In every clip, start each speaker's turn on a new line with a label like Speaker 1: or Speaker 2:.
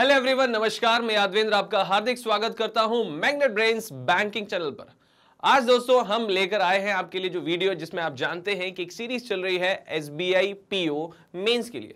Speaker 1: Hello everyone नमस्कार मैं यादवेंद्र आपका हार्दिक स्वागत करता हूं मैग्नेट ब्रेन्स बैंकिंग चैनल पर आज दोस्तों हम लेकर आए हैं आपके लिए जो वीडियो जिसमें आप जानते हैं कि एक सीरीज चल रही है S B I PO mains के लिए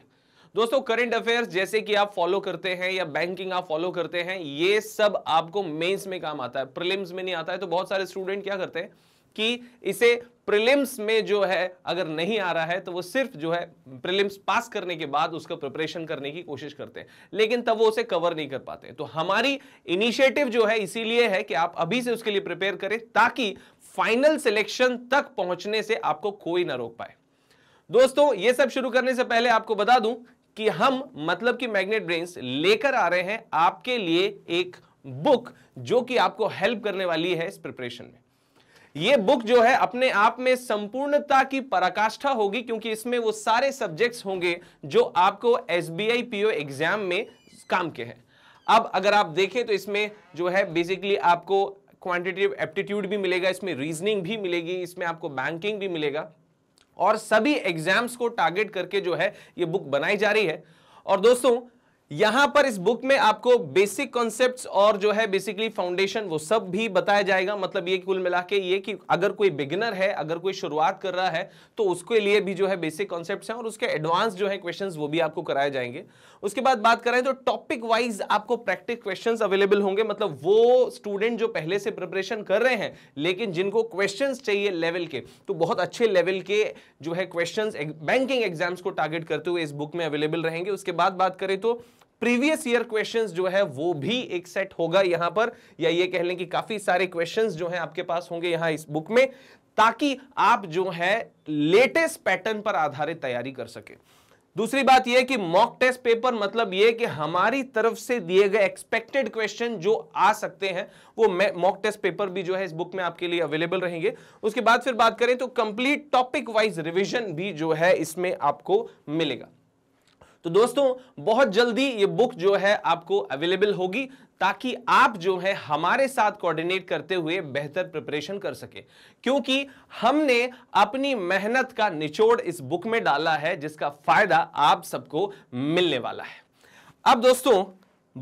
Speaker 1: दोस्तों करंट अफेयर्स जैसे कि आप फॉलो करते हैं या बैंकिंग आप फॉलो करते हैं ये सब आपको मेन्स में काम आता है प्रिलिम्स में नहीं आता है तो बहुत सारे स्टूडेंट क्या करते हैं कि इसे प्रिलिम्स में जो है अगर नहीं आ रहा है तो वो सिर्फ जो है प्रिलिम्स पास करने के बाद उसका प्रिपरेशन करने की कोशिश करते हैं लेकिन तब वो उसे कवर नहीं कर पाते तो हमारी इनिशिएटिव जो है इसीलिए है कि आप अभी से उसके लिए प्रिपेयर करें ताकि फाइनल सिलेक्शन तक पहुंचने से आपको कोई ना रोक पाए दोस्तों ये सब शुरू करने से पहले आपको बता दूं कि हम मतलब कि मैग्नेट ब्रेन्स लेकर आ रहे हैं आपके लिए एक बुक जो कि आपको हेल्प करने वाली है इस प्रिपरेशन में ये बुक जो है अपने आप में संपूर्णता की पराकाष्ठा होगी क्योंकि इसमें वो सारे सब्जेक्ट्स होंगे जो आपको S B I P O exam में काम के हैं अब अगर आप देखें तो इसमें जो है बेसिकली आपको क्वांटिटेटिव एप्टीट्यूड भी मिलेगा इसमें रीजनिंग भी मिलेगी इसमें आपको बैंकिंग भी मिलेगा और सभी एग्जाम्स को टारगेट करके जो है ये बुक बनाई जा रही है और दोस्तों यहां पर इस बुक में आपको बेसिक कॉन्सेप्ट और जो है बेसिकली फाउंडेशन वो सब भी बताया जाएगा मतलब ये कुल मिला के ये कि अगर कोई बिगिनर है अगर कोई शुरुआत कर रहा है तो उसके लिए भी जो है बेसिक कॉन्सेप्ट हैं और उसके एडवांस जो है क्वेश्चंस वो भी आपको कराए जाएंगे उसके बाद बात करें तो टॉपिक वाइज आपको प्रैक्टिस क्वेश्चन अवेलेबल होंगे मतलब वो स्टूडेंट जो पहले से प्रिपरेशन कर रहे हैं लेकिन जिनको क्वेश्चन चाहिए लेवल के तो बहुत अच्छे लेवल के जो है क्वेश्चन बैंकिंग एग्जाम्स को टारगेट करते हुए इस बुक में अवेलेबल रहेंगे उसके बाद बात करें तो प्रीवियस ईयर क्वेश्चंस जो है वो भी एक सेट होगा यहां पर या ये कह लें कि काफी सारे क्वेश्चंस जो हैं आपके पास होंगे यहां इस बुक में ताकि आप जो है लेटेस्ट पैटर्न पर आधारित तैयारी कर सके दूसरी बात यह कि मॉक टेस्ट पेपर मतलब यह कि हमारी तरफ से दिए गए एक्सपेक्टेड क्वेश्चन जो आ सकते हैं वो मॉक टेस्ट पेपर भी जो है इस बुक में आपके लिए अवेलेबल रहेंगे उसके बाद फिर बात करें तो कंप्लीट टॉपिक वाइज रिवीजन भी जो है इसमें आपको मिलेगा तो दोस्तों बहुत जल्दी ये बुक जो है आपको अवेलेबल होगी ताकि आप जो है हमारे साथ कोऑर्डिनेट करते हुए बेहतर प्रिपरेशन कर सके क्योंकि हमने अपनी मेहनत का निचोड़ इस बुक में डाला है जिसका फायदा आप सबको मिलने वाला है अब दोस्तों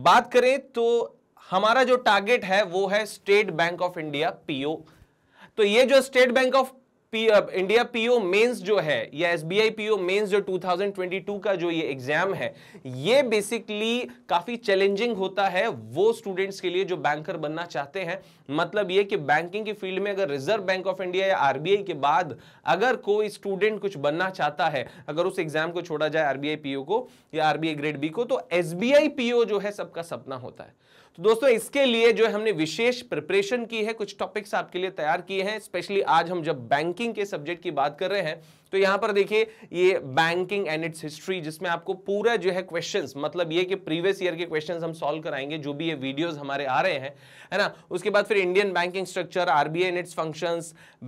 Speaker 1: बात करें तो हमारा जो टारगेट है वो है State Bank of India PO तो ये जो State Bank of India PO mains जो है या एसबीआई पीओ मेंस जो 2022 का जो ये एग्जाम है ये बेसिकली काफी चैलेंजिंग होता है वो स्टूडेंट्स के लिए जो बैंकर बनना चाहते हैं मतलब ये कि बैंकिंग की फील्ड में अगर रिजर्व बैंक ऑफ इंडिया या आरबीआई के बाद अगर कोई स्टूडेंट कुछ बनना चाहता है अगर उस एग्जाम को छोड़ा जाए आरबीआई पीओ को या आरबीआई ग्रेड बी को तो एसबीआई पीओ जो है सबका सपना होता है तो दोस्तों इसके लिए जो है हमने विशेष प्रिपरेशन की है कुछ टॉपिक्स आपके लिए तैयार किए हैं स्पेशली आज हम जब बैंकिंग के सब्जेक्ट की बात कर रहे हैं तो यहां पर देखिए ये बैंकिंग एंड इट्स हिस्ट्री जिसमें आपको पूरा जो है क्वेश्चन मतलब ये कि प्रीवियस ईयर के क्वेश्चन हम सोल्व कराएंगे जो भी ये वीडियोज हमारे आ रहे हैं है ना उसके बाद फिर Indian banking structure RBI and its function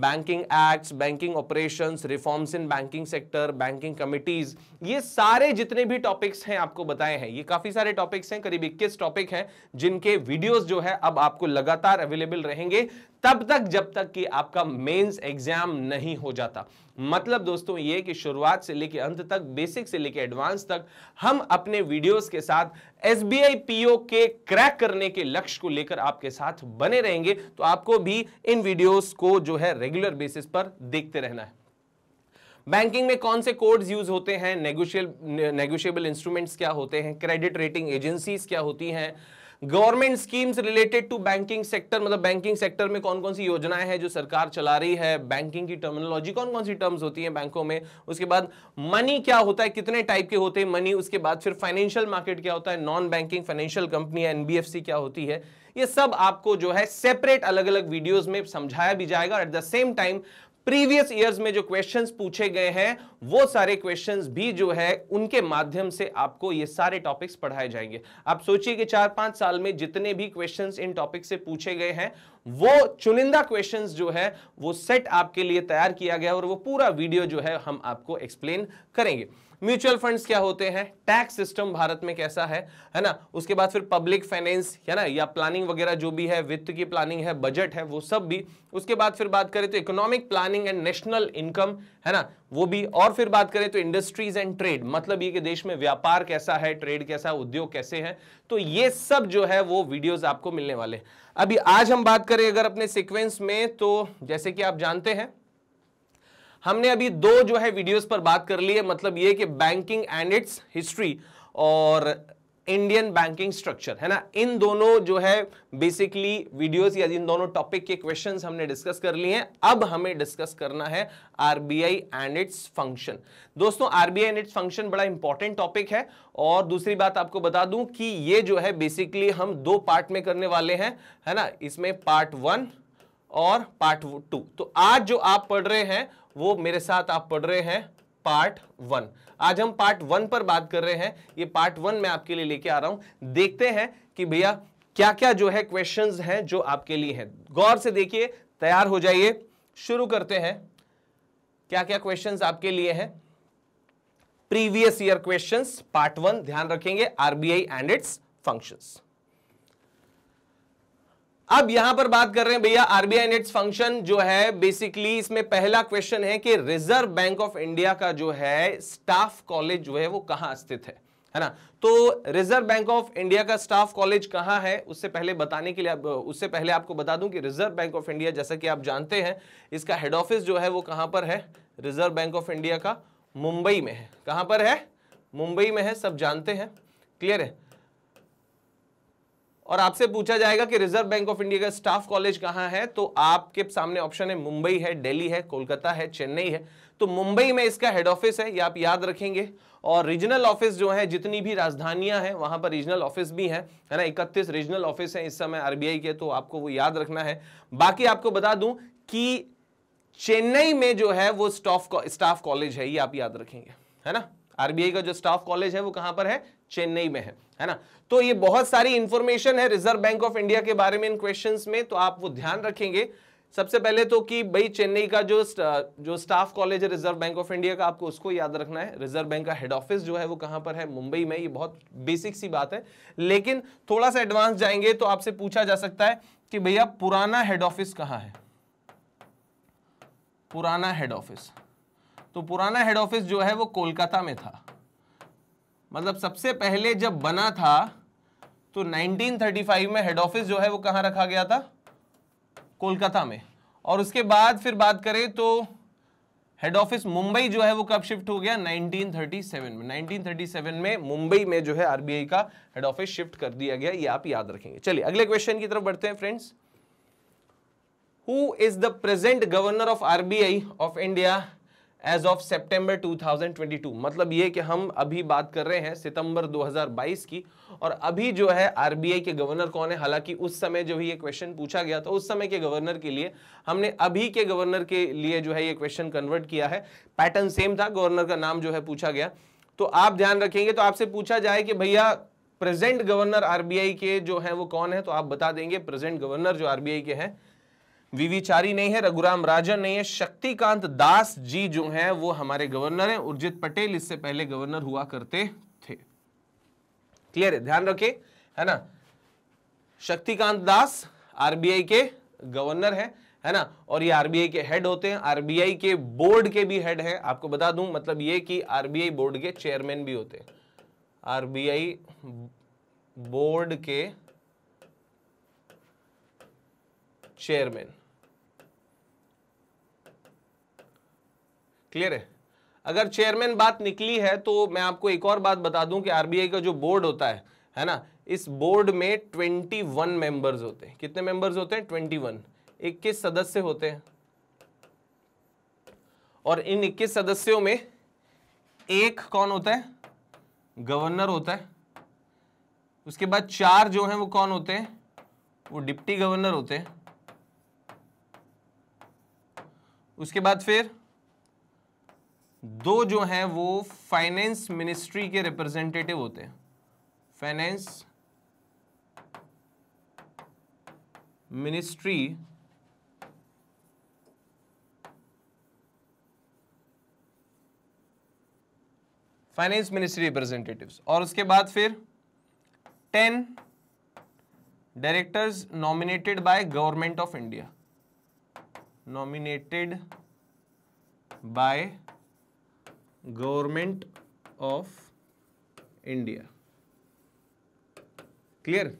Speaker 1: banking act banking operation reforms in banking sector banking committees ये सारे जितने भी टॉपिक्स हैं आपको बताए हैं ये काफी सारे टॉपिक्स हैं करीब इक्कीस टॉपिक हैं जिनके वीडियोज जो है अब आपको लगातार अवेलेबल रहेंगे तब तक जब तक कि आपका मेंस एग्जाम नहीं हो जाता मतलब दोस्तों ये कि शुरुआत से लेकर अंत तक बेसिक से लेकर एडवांस तक हम अपने वीडियोस के साथ एस बी आई के क्रैक करने के लक्ष्य को लेकर आपके साथ बने रहेंगे तो आपको भी इन वीडियोस को जो है रेगुलर बेसिस पर देखते रहना है बैंकिंग में कौन से कोड्स यूज होते हैं नेगोशियल नेगोशियबल इंस्ट्रूमेंट्स क्या होते हैं क्रेडिट रेटिंग एजेंसीज क्या होती हैं government schemes related to banking sector मतलब बैंकिंग सेक्टर में कौन कौन सी योजनाएं हैं जो सरकार चला रही है बैंकिंग की टर्मिनोलॉजी कौन कौन सी टर्म्स होती है बैंकों में उसके बाद मनी क्या होता है कितने टाइप के होते हैं मनी उसके बाद फिर फाइनेंशियल मार्केट क्या होता है non banking financial company NBFC क्या होती है ये सब आपको जो है सेपरेट अलग अलग वीडियोज में समझाया भी जाएगा at the same time previous years में जो क्वेश्चंस पूछे गए हैं वो सारे क्वेश्चंस भी जो है उनके माध्यम से आपको ये सारे टॉपिक्स पढ़ाए जाएंगे आप सोचिए कि चार पांच साल में जितने भी क्वेश्चंस इन टॉपिक से पूछे गए हैं वो चुनिंदा क्वेश्चंस जो है वो सेट आपके लिए तैयार किया गया और वो पूरा वीडियो जो है हम आपको एक्सप्लेन करेंगे म्यूचुअल फंड्स क्या होते हैं टैक्स सिस्टम भारत में कैसा है है ना उसके बाद फिर पब्लिक फाइनेंस है ना या प्लानिंग वगैरह जो भी है वित्त की प्लानिंग है बजट है वो सब भी उसके बाद फिर बात करें तो economic planning and national income है ना वो भी और फिर बात करें तो इंडस्ट्रीज एंड ट्रेड मतलब ये कि देश में व्यापार कैसा है ट्रेड कैसा है उद्योग कैसे हैं तो ये सब जो है वो वीडियोज आपको मिलने वाले अभी आज हम बात करें अगर अपने सिक्वेंस में तो जैसे कि आप जानते हैं हमने अभी दो जो है वीडियोस पर बात कर ली है मतलब ये कि बैंकिंग एंड इट्स हिस्ट्री और इंडियन बैंकिंग स्ट्रक्चर है ना इन दोनों जो है बेसिकली वीडियोस या इन दोनों टॉपिक के क्वेश्चंस हमने डिस्कस कर लिए हैं अब हमें डिस्कस करना है आरबीआई एंड इट्स फंक्शन दोस्तों आरबीआई एंड इट्स फंक्शन बड़ा इंपॉर्टेंट टॉपिक है और दूसरी बात आपको बता दूं कि ये जो है बेसिकली हम दो पार्ट में करने वाले हैं है ना इसमें पार्ट वन और पार्ट टू तो आज जो आप पढ़ रहे हैं वो मेरे साथ आप पढ़ रहे हैं पार्ट वन आज हम पार्ट वन पर बात कर रहे हैं ये पार्ट वन मैं आपके लिए लेके आ रहा हूं देखते हैं कि भैया क्या क्या जो है क्वेश्चंस हैं जो आपके लिए हैं गौर से देखिए तैयार हो जाइए शुरू करते हैं क्या क्या क्वेश्चंस आपके लिए हैं previous year questions part one ध्यान रखेंगे आरबीआई एंड इट्स फंक्शंस अब यहां पर बात कर रहे हैं भैया आरबीआई नेट्स फंक्शन जो है बेसिकली इसमें पहला क्वेश्चन है कि रिजर्व बैंक ऑफ इंडिया का जो है स्टाफ कॉलेज जो है वो कहां स्थित है है ना तो रिजर्व बैंक ऑफ इंडिया का स्टाफ कॉलेज कहां है उससे पहले बताने के लिए उससे पहले आपको बता दूं कि रिजर्व बैंक ऑफ इंडिया जैसा कि आप जानते हैं इसका हेड ऑफिस जो है वो कहां पर है रिजर्व बैंक ऑफ इंडिया का मुंबई में है कहां पर है मुंबई में है सब जानते हैं क्लियर है और आपसे पूछा जाएगा कि रिजर्व बैंक ऑफ इंडिया का स्टाफ कॉलेज कहाँ है तो आपके सामने ऑप्शन है मुंबई है दिल्ली है कोलकाता है चेन्नई है तो मुंबई में इसका हेड ऑफिस है ये आप याद रखेंगे और रीजनल ऑफिस जो है जितनी भी राजधानियां हैं वहां पर रीजनल ऑफिस भी हैं है ना इकतीस रीजनल ऑफिस हैं इस समय आरबीआई के तो आपको वो याद रखना है बाकी आपको बता दूं कि चेन्नई में जो है वो स्टाफ स्टाफ कॉलेज है ये आप याद रखेंगे है ना आरबीआई का जो स्टाफ कॉलेज है वो कहां पर है चेन्नई में है है ना तो ये बहुत सारी इंफॉर्मेशन है रिजर्व बैंक ऑफ इंडिया के बारे में इन क्वेश्चंस में तो आप वो ध्यान रखेंगे सबसे पहले तो कि भाई चेन्नई का जो जो स्टाफ कॉलेज है रिजर्व बैंक ऑफ इंडिया का आपको उसको याद रखना है रिजर्व बैंक का हेड ऑफिस जो है वो कहां पर है मुंबई में ये बहुत बेसिक सी बात है लेकिन थोड़ा सा एडवांस जाएंगे तो आपसे पूछा जा सकता है कि भैया पुराना हेड ऑफिस कहां है पुराना हेड ऑफिस तो पुराना हेड ऑफिस जो है वो कोलकाता में था मतलब सबसे पहले जब बना था तो 1935 में हेड ऑफिस जो है वो कहां रखा गया था कोलकाता में और उसके बाद फिर बात करें तो हेड ऑफिस मुंबई जो है वो कब शिफ्ट हो गया 1937 में 1937 में मुंबई में जो है आरबीआई का हेड ऑफिस शिफ्ट कर दिया गया ये आप याद रखेंगे चलिए अगले क्वेश्चन की तरफ बढ़ते हैं friends who is the present governor of RBI of India as of September 2022 मतलब ये कि हम अभी बात कर रहे हैं सितंबर 2022 की और अभी जो है आरबीआई के गवर्नर कौन है हालांकि उस समय जो ये क्वेश्चन पूछा गया था उस समय के गवर्नर के लिए हमने अभी के गवर्नर के लिए जो है ये क्वेश्चन कन्वर्ट किया है पैटर्न सेम था गवर्नर का नाम जो है पूछा गया तो आप ध्यान रखेंगे तो आपसे पूछा जाए कि भैया प्रेजेंट गवर्नर आरबीआई के जो है वो कौन है तो आप बता देंगे प्रेजेंट गवर्नर जो आरबीआई के हैं विविचारी चारी नहीं है रघुराम राजन नहीं है शक्तिकांत दास जी जो हैं वो हमारे गवर्नर हैं उर्जित पटेल इससे पहले गवर्नर हुआ करते थे क्लियर है ध्यान रखिए है ना शक्तिकांत दास आरबीआई के गवर्नर है है ना और ये आरबीआई के हेड होते हैं आरबीआई के बोर्ड के भी हेड हैं आपको बता दूं मतलब ये कि आरबीआई बोर्ड के चेयरमैन भी होते हैं आरबीआई बोर्ड के चेयरमैन क्लियर है अगर चेयरमैन बात निकली है तो मैं आपको एक और बात बता दूं कि आरबीआई का जो बोर्ड होता है है ना इस बोर्ड में 21 मेंबर्स होते हैं कितने मेंबर्स होते हैं 21 21 सदस्य होते हैं और इन 21 सदस्यों में एक कौन होता है गवर्नर होता है उसके बाद चार जो हैं वो कौन होते हैं वो डिप्टी गवर्नर होते हैं उसके बाद फिर दो जो हैं वो फाइनेंस मिनिस्ट्री के रिप्रेजेंटेटिव होते हैं finance ministry finance ministry representatives और उसके बाद फिर ten directors nominated by government of India nominated by government of India clear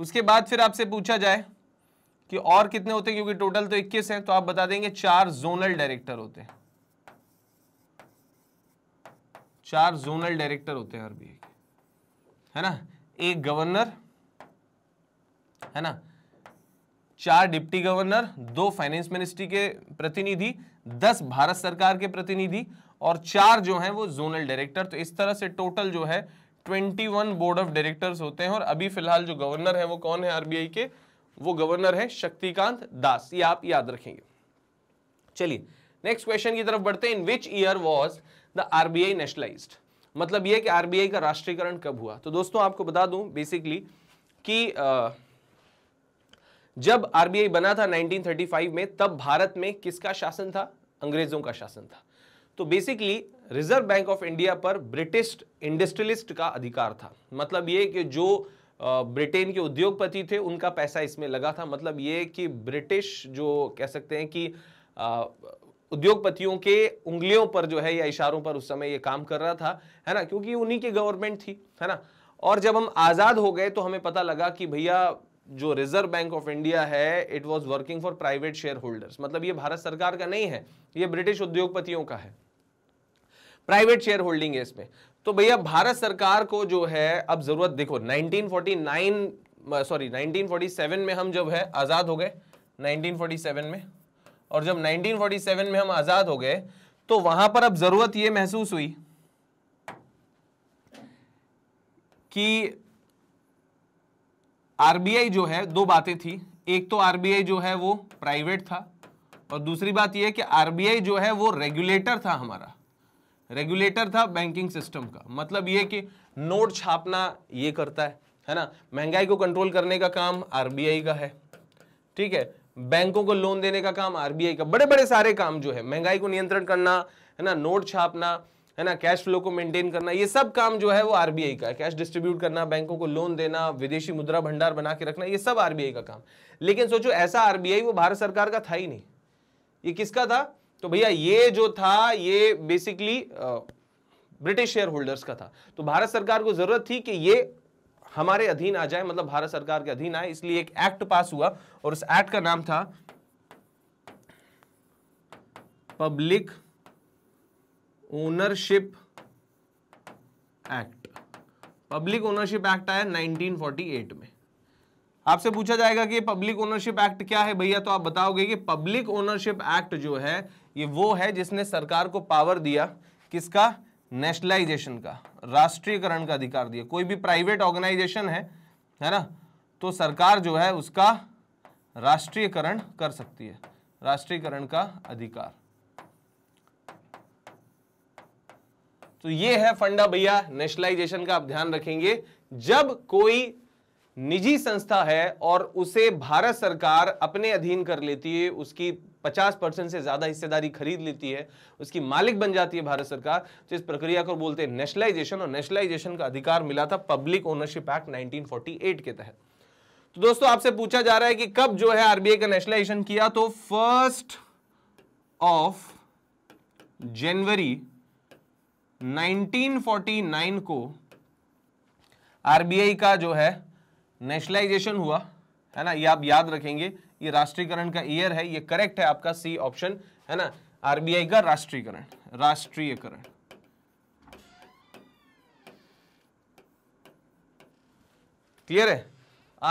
Speaker 1: उसके बाद फिर आपसे पूछा जाए कि और कितने होते हैं क्योंकि टोटल तो 21 हैं तो आप बता देंगे चार जोनल डायरेक्टर होते हैं चार जोनल डायरेक्टर होते हैं आरबीआई के है ना एक गवर्नर है ना चार डिप्टी गवर्नर दो फाइनेंस मिनिस्ट्री के प्रतिनिधि दस भारत सरकार के प्रतिनिधि और चार जो हैं वो जोनल डायरेक्टर तो इस तरह से टोटल जो है twenty one board of directors होते हैं और अभी फिलहाल जो गवर्नर है वो कौन है आरबीआई के वो गवर्नर है शक्तिकांत दास ये आप याद रखेंगे चलिए नेक्स्ट क्वेश्चन की तरफ बढ़ते हैं in which year was the RBI nationalise मतलब ये कि आरबीआई का राष्ट्रीयकरण कब हुआ तो दोस्तों आपको बता दूं बेसिकली कि आ, जब आरबीआई बना था 1935 में तब भारत में किसका शासन था अंग्रेजों का शासन था तो basically Reserve Bank of India पर ब्रिटिश इंडस्ट्रियलिस्ट का अधिकार था मतलब ये कि जो ब्रिटेन के उद्योगपति थे उनका पैसा इसमें लगा था मतलब ये कि ब्रिटिश जो कह सकते हैं कि उद्योगपतियों के उंगलियों पर जो है या इशारों पर उस समय ये काम कर रहा था है ना क्योंकि उन्हीं की गवर्नमेंट थी है ना और जब हम आज़ाद हो गए तो हमें पता लगा कि भैया जो रिजर्व बैंक ऑफ इंडिया है it was working for private shareholders मतलब ये भारत सरकार का नहीं है ये ब्रिटिश उद्योगपतियों का है प्राइवेट शेयर होल्डिंग है इसमें तो भैया भारत सरकार को जो है अब जरूरत देखो 1949 सॉरी 1947 में हम जब है आज़ाद हो गए 1947 में और जब 1947 में हम आज़ाद हो गए तो वहां पर अब जरूरत यह महसूस हुई कि आरबीआई जो है दो बातें थी एक तो आरबीआई जो है वो प्राइवेट था और दूसरी बात यह कि आरबीआई जो है वो रेगुलेटर था हमारा रेगुलेटर था बैंकिंग सिस्टम का मतलब ये कि नोट छापना ये करता है है ना महंगाई को कंट्रोल करने का काम आरबीआई का है ठीक है बैंकों को लोन देने का काम आरबीआई का बड़े बड़े सारे काम जो है महंगाई को नियंत्रण करना है ना नोट छापना है ना कैश फ्लो को मेंटेन करना ये सब काम जो है वो आरबीआई का है कैश डिस्ट्रीब्यूट करना बैंकों को लोन देना विदेशी मुद्रा भंडार बना के रखना ये सब आरबीआई का काम लेकिन सोचो ऐसा आरबीआई वो भारत सरकार का था ही नहीं ये किसका था तो भैया ये जो था ये बेसिकली ब्रिटिश शेयर होल्डर्स का था तो भारत सरकार को जरूरत थी कि ये हमारे अधीन आ जाए मतलब भारत सरकार के अधीन आए इसलिए एक एक्ट पास हुआ और उस एक्ट का नाम था public ownership act public ownership act आया 1948 में आपसे पूछा जाएगा कि पब्लिक ओनरशिप एक्ट क्या है भैया तो आप बताओगे कि पब्लिक ओनरशिप एक्ट जो है ये वो है जिसने सरकार को पावर दिया किसका नेशनलाइजेशन का राष्ट्रीयकरण का अधिकार दिया कोई भी प्राइवेट ऑर्गेनाइजेशन है है ना तो सरकार जो है उसका राष्ट्रीयकरण कर सकती है राष्ट्रीयकरण का अधिकार तो ये है फंडा भैया नेशनलाइजेशन का आप ध्यान रखेंगे जब कोई निजी संस्था है और उसे भारत सरकार अपने अधीन कर लेती है उसकी 50 परसेंट से ज़्यादा हिस्सेदारी खरीद लेती है उसकी मालिक बन जाती है भारत सरकार तो इस प्रक्रिया को बोलते हैं नेशनलाइजेशन और नेशनलाइजेशन का अधिकार मिला था पब्लिक ओनरशिप एक्ट 1948 के तहत तो दोस्तों आपसे पूछा जा रहा है कि कब जो है आरबीआई का नेशनलाइजेशन किया तो फर्स्ट ऑफ जनवरी 1949 को आरबीआई का जो है नेशनलाइजेशन हुआ है ना ये आप याद रखेंगे ये राष्ट्रीयकरण का ईयर है ये करेक्ट है आपका सी ऑप्शन है ना आरबीआई का राष्ट्रीयकरण राष्ट्रीयकरण क्लियर है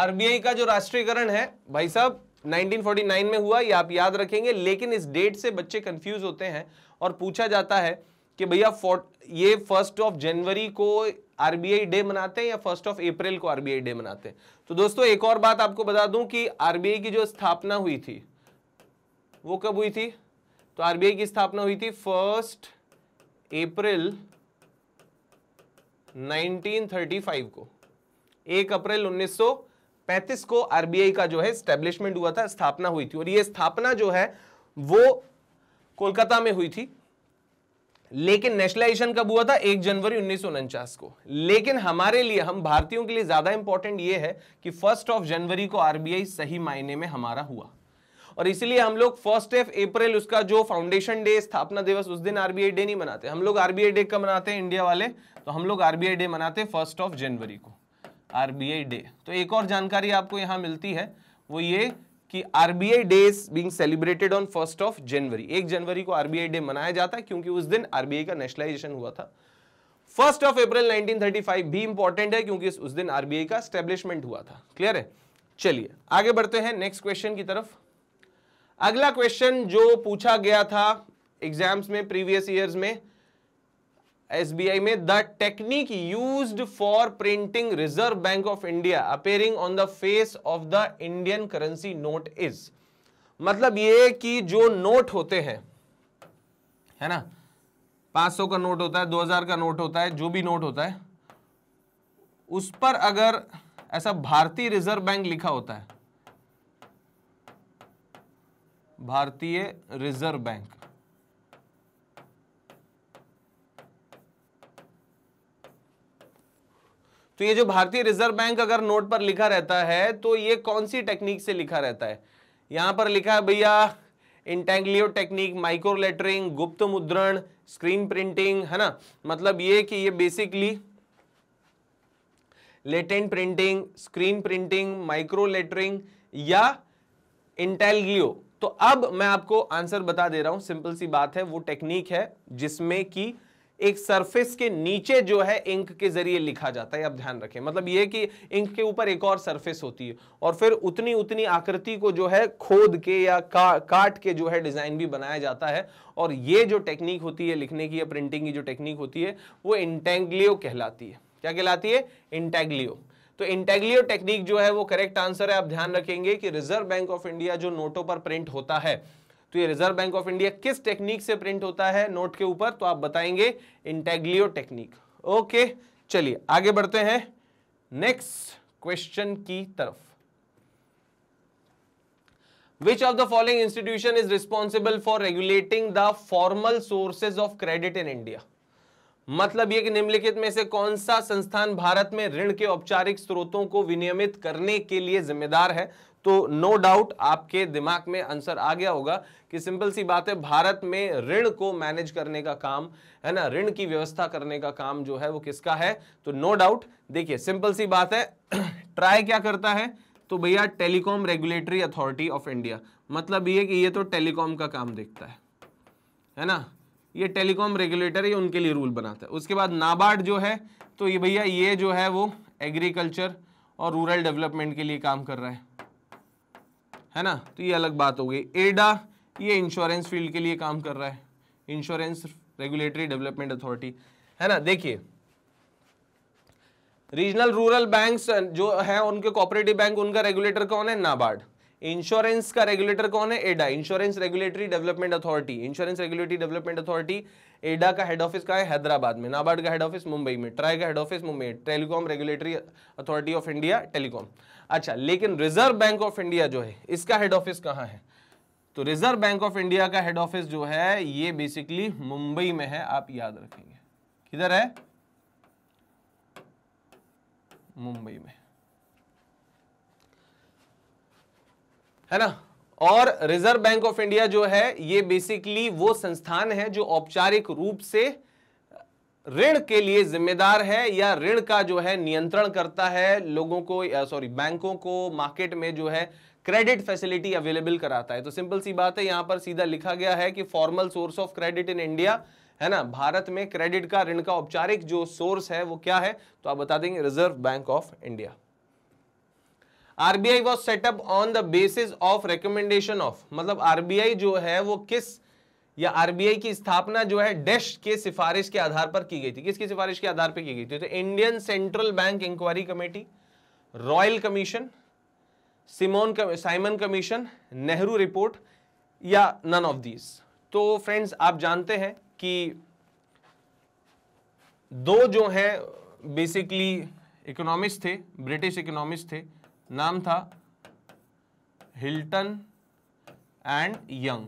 Speaker 1: आरबीआई का जो राष्ट्रीयकरण है भाई साहब 1949 में हुआ ये आप याद रखेंगे लेकिन इस डेट से बच्चे कंफ्यूज होते हैं और पूछा जाता है कि भैया ये फर्स्ट ऑफ जनवरी को आरबीआई डे मनाते हैं या फर्स्ट ऑफ अप्रैल को आरबीआई डे मनाते हैं तो दोस्तों एक और बात आपको बता दूं कि आरबीआई की जो स्थापना हुई थी वो कब हुई थी तो आरबीआई की स्थापना हुई थी फर्स्ट अप्रैल 1935 को एक अप्रैल 1935 को आरबीआई का जो है स्टैब्लिशमेंट हुआ था स्थापना हुई थी और ये स्थापना जो है वो कोलकाता में हुई थी लेकिन नेशनलाइजेशन कब हुआ था एक जनवरी उन्नीस को लेकिन हमारे लिए हम भारतीयों के लिए ज्यादा इंपॉर्टेंट यह है कि फर्स्ट ऑफ जनवरी को आरबीआई सही मायने में हमारा हुआ और इसलिए हम लोग फर्स्ट ऑफ अप्रैल उसका जो फाउंडेशन डे स्थापना दिवस उस दिन आरबीआई डे नहीं मनाते हम लोग आरबीआई डे कब मनाते हैं इंडिया वाले तो हम लोग आरबीआई डे मनाते हैं फर्स्ट ऑफ जनवरी को आरबीआई डे तो एक और जानकारी आपको यहां मिलती है वो ये कि RBI day is being celebrated on first of January एक जनवरी को आरबीआई डे मनाया जाता है क्योंकि उस दिन आरबीआई का नेशनलाइजेशन हुआ था फर्स्ट ऑफ अप्रैल 1935 भी इंपॉर्टेंट है क्योंकि उस दिन आरबीआई का स्टेब्लिशमेंट हुआ था क्लियर है चलिए आगे बढ़ते हैं नेक्स्ट क्वेश्चन की तरफ अगला क्वेश्चन जो पूछा गया था एग्जाम्स में प्रीवियस ईयर्स में एस बी आई में the technique use for printing Reserve Bank of India appearing on the face of the Indian currency note is मतलब ये कि जो नोट होते हैं है ना 500 का नोट होता है दो हजार का नोट होता है जो भी नोट होता है उस पर अगर ऐसा भारतीय रिजर्व बैंक लिखा होता है भारतीय रिजर्व बैंक तो ये जो भारतीय रिजर्व बैंक अगर नोट पर लिखा रहता है तो ये कौन सी टेक्निक से लिखा रहता है यहां पर लिखा है भैया इंटेंगलियो टेक्निक माइक्रो लेटरिंग गुप्त मुद्रण स्क्रीन प्रिंटिंग है ना मतलब ये कि ये basically latent printing screen printing micro lettering या इंटेलग्लियो तो अब मैं आपको आंसर बता दे रहा हूं सिंपल सी बात है वो टेक्निक है जिसमें कि एक सरफेस के नीचे जो है इंक के जरिए लिखा जाता है आप ध्यान रखें मतलब ये कि इंक के ऊपर एक और सरफेस होती है और फिर उतनी उतनी आकृति को जो है खोद के या का, काट के जो है डिज़ाइन भी बनाया जाता है और ये जो टेक्निक होती है लिखने की या प्रिंटिंग की जो टेक्निक होती है वो इंटेंग्लियो कहलाती है क्या कहलाती है इंटेग्लियो तो इंटेग्लियो टेक्निक जो है वो करेक्ट आंसर है आप ध्यान रखेंगे कि रिजर्व बैंक ऑफ इंडिया जो नोटों पर प्रिंट होता है तो ये रिजर्व बैंक ऑफ इंडिया किस टेक्निक से प्रिंट होता है नोट के ऊपर तो आप बताएंगे इंटेग्लियो टेक्निक ओके चलिए आगे बढ़ते हैं नेक्स्ट क्वेश्चन की तरफ which of the following institution is responsible for regulating the formal sources of credit in India मतलब ये कि निम्नलिखित में से कौन सा संस्थान भारत में ऋण के औपचारिक स्रोतों को विनियमित करने के लिए जिम्मेदार है तो नो no डाउट आपके दिमाग में आंसर आ गया होगा कि सिंपल सी बात है भारत में ऋण को मैनेज करने का काम है ना ऋण की व्यवस्था करने का काम जो है वो किसका है तो नो डाउट देखिए सिंपल सी बात है ट्राई क्या करता है तो भैया telecom regulatory authority of India मतलब ये कि ये तो टेलीकॉम का काम देखता है है ना ये टेलीकॉम रेगुलेटर ये उनके लिए रूल बनाता है उसके बाद नाबार्ड जो है तो ये भैया ये जो है वो एग्रीकल्चर और रूरल डेवलपमेंट के लिए काम कर रहा है है ना तो ये अलग बात हो गई एडा ये इंश्योरेंस फील्ड के लिए काम कर रहा है इंश्योरेंस रेगुलेटरी डेवलपमेंट अथॉरिटी है ना देखिए रीजनल रूरल बैंक्स जो है उनके कॉपरेटिव बैंक उनका रेगुलेटर कौन है नाबार्ड इंश्योरेंस का रेगुलेटर कौन है IRDA insurance regulatory development authority insurance regulatory development authority IRDA का हेड ऑफिस का है हैदराबाद में नाबार्ड का हेड ऑफिस मुंबई में ट्राई का head office Mumbai telecom regulatory authority of India telecom अच्छा लेकिन रिजर्व बैंक ऑफ इंडिया जो है इसका हेड ऑफिस कहाँ है तो रिजर्व बैंक ऑफ इंडिया का हेड ऑफिस जो है ये बेसिकली मुंबई में है आप याद रखेंगे किधर है मुंबई में है ना और रिजर्व बैंक ऑफ इंडिया जो है ये बेसिकली वो संस्थान है जो औपचारिक रूप से ऋण के लिए जिम्मेदार है या ऋण का जो है नियंत्रण करता है लोगों को सॉरी बैंकों को मार्केट में जो है क्रेडिट फैसिलिटी अवेलेबल कराता है तो सिंपल सी बात है यहां पर सीधा लिखा गया है कि formal source of credit in India है ना भारत में क्रेडिट का ऋण का औपचारिक जो सोर्स है वो क्या है तो आप बता देंगे Reserve Bank of India RBI was set up on the basis of recommendation of मतलब आरबीआई जो है वो किस या आरबीआई की स्थापना जो है डेस्ट के सिफारिश के आधार पर की गई थी किसकी सिफारिश के आधार पर की गई थी तो Indian central bank inquiry committee royal commission Simon Simon commission Nehru report या नन ऑफ दीज तो फ्रेंड्स आप जानते हैं कि दो जो हैं बेसिकली इकोनॉमिस्ट थे ब्रिटिश इकोनॉमिस्ट थे नाम था हिल्टन एंड यंग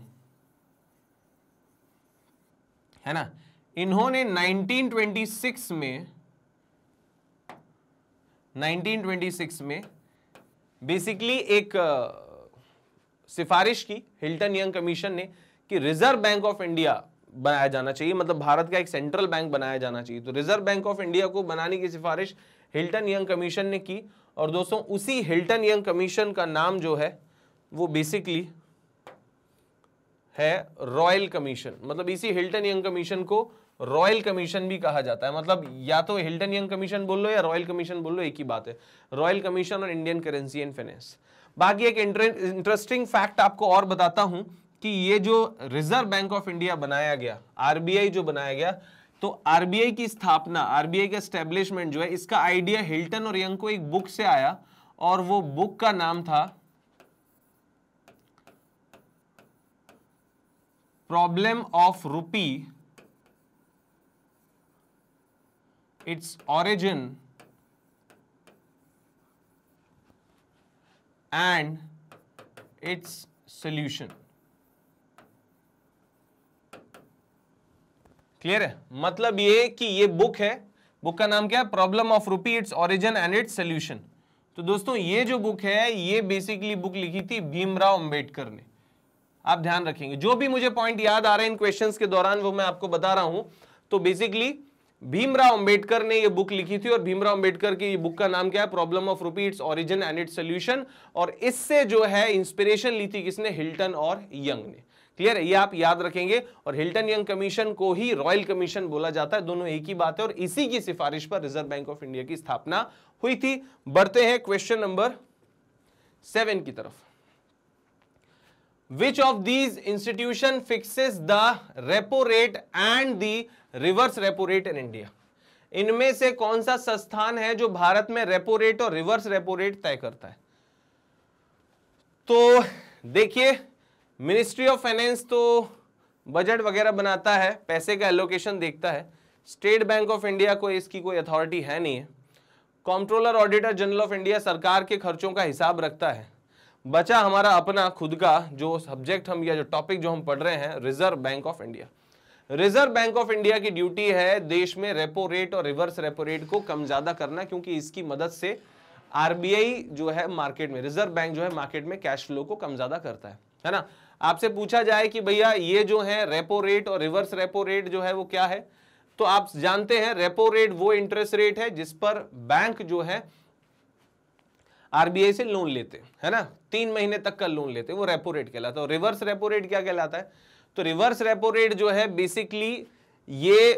Speaker 1: है ना इन्होंने 1926 में 1926 में बेसिकली एक सिफारिश की हिल्टन यंग कमीशन ने कि रिजर्व बैंक ऑफ इंडिया बनाया जाना चाहिए मतलब भारत का एक सेंट्रल बैंक बनाया जाना चाहिए तो रिजर्व बैंक ऑफ इंडिया को बनाने की सिफारिश हिल्टन यंग कमीशन ने की और दोस्तों उसी हिल्टन यंग कमीशन का नाम जो है वो बेसिकली है रॉयल कमीशन मतलब इसी हिल्टन यंग कमीशन को रॉयल कमीशन भी कहा जाता है मतलब या तो हिल्टन यंग कमीशन बोल लो या रॉयल कमीशन बोल लो एक ही बात है रॉयल कमीशन और इंडियन करेंसी एंड फाइनेंस बाकी एक इंटरेस्टिंग फैक्ट आपको और बताता हूं कि ये जो रिजर्व बैंक ऑफ इंडिया बनाया गया आरबीआई जो बनाया गया तो आरबीआई की स्थापना आरबीआई का स्टेब्लिशमेंट जो है इसका आइडिया हिल्टन और यंग को एक बुक से आया और वो बुक का नाम था problem of rupee its origin and its solution clear है मतलब ये कि ये बुक है बुक का नाम क्या है problem of rupee its origin and its solution तो दोस्तों ये जो बुक है ये बेसिकली बुक लिखी थी भीमराव अंबेडकर ने आप ध्यान रखेंगे जो भी मुझे पॉइंट याद आ रहे हैं इन क्वेश्चंस के दौरान वो मैं आपको बता रहा हूं तो बेसिकली भीमराव अंबेडकर ने ये बुक लिखी थी और भीमराव अंबेडकर की ये बुक का नाम क्या है problem of rupee its origin and its solution और इससे जो है इंस्पिरेशन ली थी किसने हिल्टन और यंग ने क्लियर है ये आप याद रखेंगे और हिल्टन यंग कमीशन को ही रॉयल कमीशन बोला जाता है दोनों एक ही बात है और इसी की सिफारिश पर रिजर्व बैंक ऑफ इंडिया की स्थापना हुई थी बढ़ते हैं क्वेश्चन नंबर सेवन की तरफ which of these institution fixes the repo rate and the reverse repo rate in India? इनमें से कौन सा संस्थान है जो भारत में रेपो रेट और रिवर्स रेपो रेट तय करता है तो देखिए मिनिस्ट्री ऑफ फाइनेंस तो बजट वगैरह बनाता है पैसे का एलोकेशन देखता है स्टेट बैंक ऑफ इंडिया को इसकी कोई अथॉरिटी है नहीं है comptroller auditor general of India सरकार के खर्चों का हिसाब रखता है बचा हमारा अपना खुद का जो सब्जेक्ट हम या जो टॉपिक जो हम पढ़ रहे हैं Reserve Bank of India Reserve Bank of India की ड्यूटी है देश में रेपो रेट और रिवर्स रेपो रेट को कम ज्यादा करना क्योंकि इसकी मदद से आरबीआई जो है मार्केट में रिजर्व बैंक जो है मार्केट में कैश फ्लो को कम ज्यादा करता है है ना आपसे पूछा जाए कि भैया ये जो है रेपो रेट और रिवर्स रेपो रेट जो है वो क्या है तो आप जानते हैं रेपो रेट वो इंटरेस्ट रेट है जिस पर बैंक जो है आरबीआई से लोन लेते है ना तीन महीने तक का लोन लेते वो रेपो रेट कहलाता है और रिवर्स रेपो रेट क्या कहलाता है तो रिवर्स रेपो रेट जो है बेसिकली ये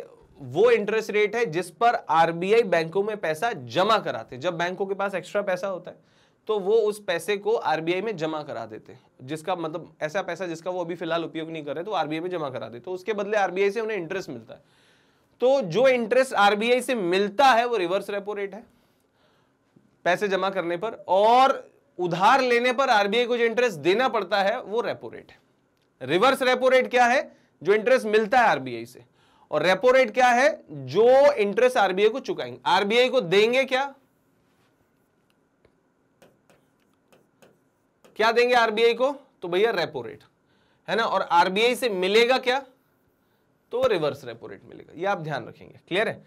Speaker 1: वो इंटरेस्ट रेट है जिस पर आरबीआई बैंकों में पैसा जमा कराते जब बैंकों के पास एक्स्ट्रा पैसा होता है तो वो उस पैसे को आरबीआई में जमा करा देते जिसका मतलब ऐसा पैसा जिसका वो अभी फिलहाल उपयोग नहीं कर रहे तो आरबीआई में जमा करा देते तो उसके बदले आरबीआई से उन्हें इंटरेस्ट मिलता है तो जो इंटरेस्ट आरबीआई से मिलता है वो रिवर्स रेपो रेट है पैसे जमा करने पर और उधार लेने पर आरबीआई को जो इंटरेस्ट देना पड़ता है वो रेपो रेट है रिवर्स रेपो रेट क्या है जो इंटरेस्ट मिलता है आरबीआई से और रेपो रेट क्या है जो इंटरेस्ट आरबीआई को चुकाएंगे आरबीआई को देंगे क्या क्या देंगे आरबीआई को तो भैया रेपो रेट है ना और आरबीआई से मिलेगा क्या तो रिवर्स रेपो रेट मिलेगा ये आप ध्यान रखेंगे क्लियर है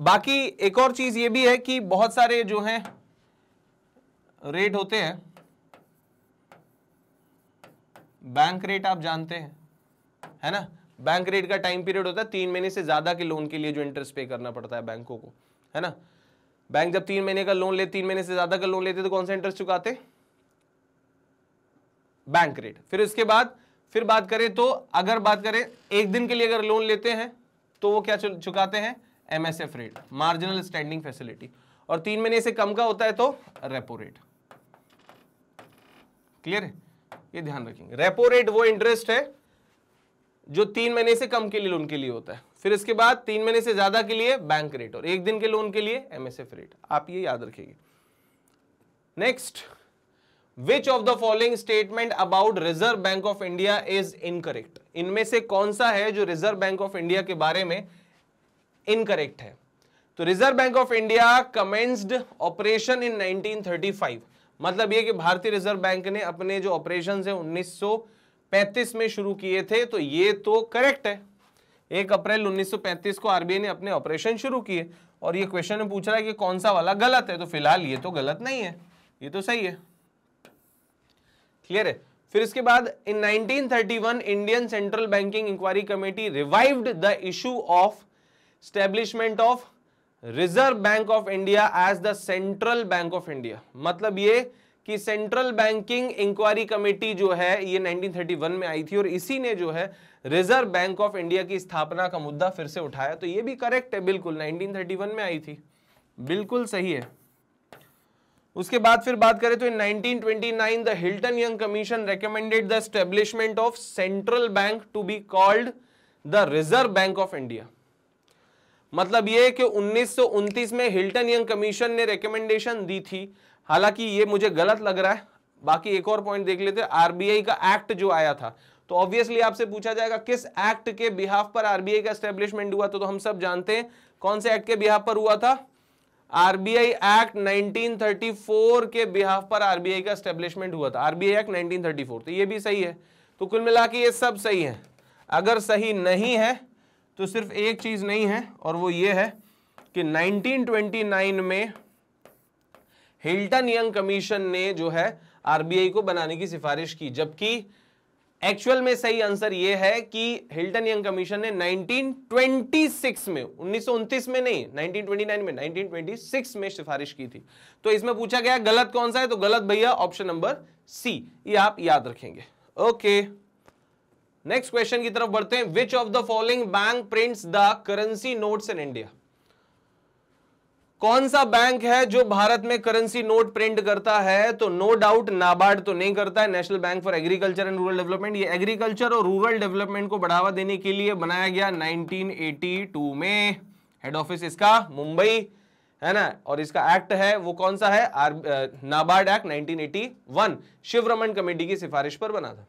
Speaker 1: बाकी एक और चीज ये भी है कि बहुत सारे जो हैं रेट होते हैं बैंक रेट आप जानते हैं है ना बैंक रेट का टाइम पीरियड होता है तीन महीने से ज़्यादा के लोन के लिए जो इंटरेस्ट पे करना पड़ता है बैंकों को है ना बैंक जब तीन महीने का लोन ले तीन महीने से ज़्यादा का लोन लेते तो कौन सा इंटरेस्ट चुकाते बैंक रेट फिर उसके बाद फिर बात करें तो अगर बात करें एक दिन के लिए अगर लोन लेते हैं तो वो क्या चुकाते हैं MSF rate marginal standing facility और तीन महीने से कम का होता है तो रेपो रेट क्लियर है ये ध्यान रखेंगे रेपो रेट वो इंटरेस्ट है जो तीन महीने से कम के लिए लोन के लिए होता है फिर इसके बाद तीन महीने से ज्यादा के लिए बैंक रेट और एक दिन के लोन के लिए एमएसएफ रेट आप ये याद रखेंगे next which of the following statement about Reserve Bank of India is incorrect इनमें से कौन सा है जो रिजर्व बैंक ऑफ इंडिया के बारे में इनकरेक्ट है तो Reserve Bank of India commenced operation in 1935 मतलब ये कि भारतीय रिजर्व बैंक ने अपने जो ऑपरेशन है उन्नीस में शुरू किए थे तो ये तो करेक्ट है एक अप्रैल 1935 को आरबीआई ने अपने ऑपरेशन शुरू किए और ये क्वेश्चन में पूछ रहा है कि कौन सा वाला गलत है तो फिलहाल ये तो गलत नहीं है ये तो सही है क्लियर है फिर इसके बाद in 1931 Indian central banking inquiry committee revived the issue of establishment of Reserve Bank of India as the central bank of India मतलब ये कि सेंट्रल बैंकिंग इंक्वायरी कमेटी जो है ये 1931 में आई थी और इसी ने जो है रिजर्व बैंक ऑफ इंडिया की स्थापना का मुद्दा फिर से उठाया तो ये भी करेक्ट है बिल्कुल 1931 में आई थी बिल्कुल सही है उसके बाद फिर बात करें तो in 1929 the Hilton Young commission recommended the establishment of central bank to be called the Reserve Bank of India मतलब ये कि उन्नीस में हिल्टन यंग कमीशन ने रिकमेंडेशन दी थी हालांकि ये मुझे गलत लग रहा है बाकी एक और पॉइंट देख लेते हैं आरबीआई का एक्ट जो आया था तो ऑब्वियसली आपसे पूछा जाएगा किस एक्ट के बिहाफ पर आरबीआई का एस्टेब्लिशमेंट हुआ तो, तो हम सब जानते हैं कौन से एक्ट के बिहाफ पर हुआ था आरबीआई एक्ट 1934 के बिहाफ पर आरबीआई का एस्टेब्लिशमेंट हुआ था आरबीआई एक्ट 1934 तो ये भी सही है तो कुल मिला ये सब सही है अगर सही नहीं है तो सिर्फ एक चीज़ नहीं है और वो ये है कि 1929 में हिल्टन यंग कमीशन ने जो है आरबीआई को बनाने की सिफारिश की जबकि एक्चुअल में सही आंसर यह है कि हिल्टन यंग कमीशन ने 1926 में उन्नीस में नहीं 1929 में 1926 में सिफारिश की थी तो इसमें पूछा गया गलत कौन सा है तो गलत भैया ऑप्शन नंबर सी ये आप याद रखेंगे ओके okay. नेक्स्ट क्वेश्चन की तरफ बढ़ते हैं which of the following bank prints the currency notes in India कौन सा बैंक है जो भारत में करेंसी नोट प्रिंट करता है तो नो डाउट नाबार्ड तो नहीं करता है National Bank for Agriculture and Rural Development ये एग्रीकल्चर और रूरल डेवलपमेंट को बढ़ावा देने के लिए बनाया गया 1982 में हेड ऑफिस इसका मुंबई है ना और इसका एक्ट है वो कौन सा है NABARD act nineteen 1981 Sivaraman committee की सिफारिश पर बना था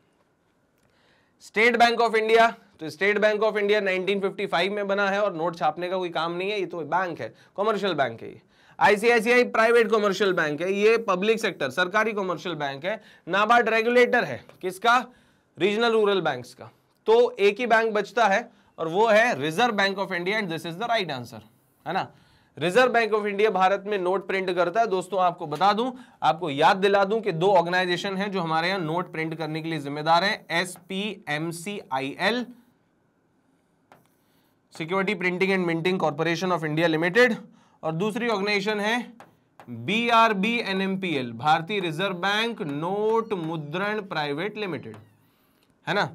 Speaker 1: स्टेट बैंक ऑफ इंडिया तो स्टेट बैंक ऑफ इंडिया 1955 में बना है और नोट छापने का कोई काम नहीं है ये तो बैंक है कॉमर्शियल बैंक है ये आईसीआईसीआई प्राइवेट कॉमर्शियल बैंक है ये पब्लिक सेक्टर सरकारी कॉमर्शियल बैंक है नाबार्ड रेगुलेटर है किसका रीजनल रूरल बैंक का तो एक ही बैंक बचता है और वो है Reserve Bank of India and this is the right answer है ना Reserve Bank of India Bharat में नोट प्रिंट करता है दोस्तों आपको बता दूं आपको याद दिला दूं कि दो ऑर्गेनाइजेशन हैं जो हमारे यहां नोट प्रिंट करने के लिए जिम्मेदार हैं S P M C I L security printing and minting corporation of India limited और दूसरी ऑर्गेनाइजेशन है B R B N M P L भारतीय रिजर्व बैंक नोट मुद्रण प्राइवेट लिमिटेड है ना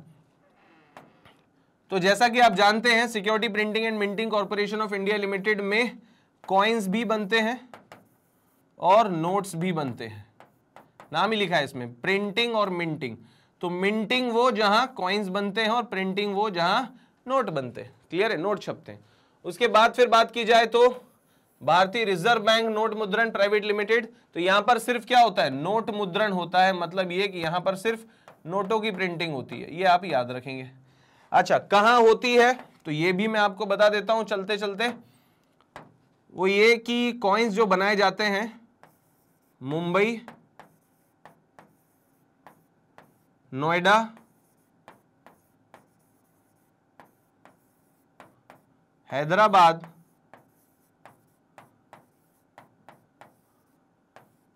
Speaker 1: तो जैसा कि आप जानते हैं security printing and minting corporation of India limited में कॉइन्स भी बनते हैं और नोट्स भी बनते हैं नाम ही लिखा है इसमें प्रिंटिंग और मिंटिंग तो मिंटिंग वो जहां कॉइन्स बनते हैं और प्रिंटिंग वो जहां नोट बनते हैं क्लियर है नोट छपते हैं उसके बाद फिर बात की जाए तो भारतीय रिजर्व बैंक नोट मुद्रण प्राइवेट लिमिटेड तो यहां पर सिर्फ क्या होता है नोट मुद्रण होता है मतलब ये कि यहां पर सिर्फ नोटों की प्रिंटिंग होती है ये आप याद रखेंगे अच्छा कहाँ होती है तो ये भी मैं आपको बता देता हूं चलते चलते वो ये कि कॉइन्स जो बनाए जाते हैं मुंबई नोएडा हैदराबाद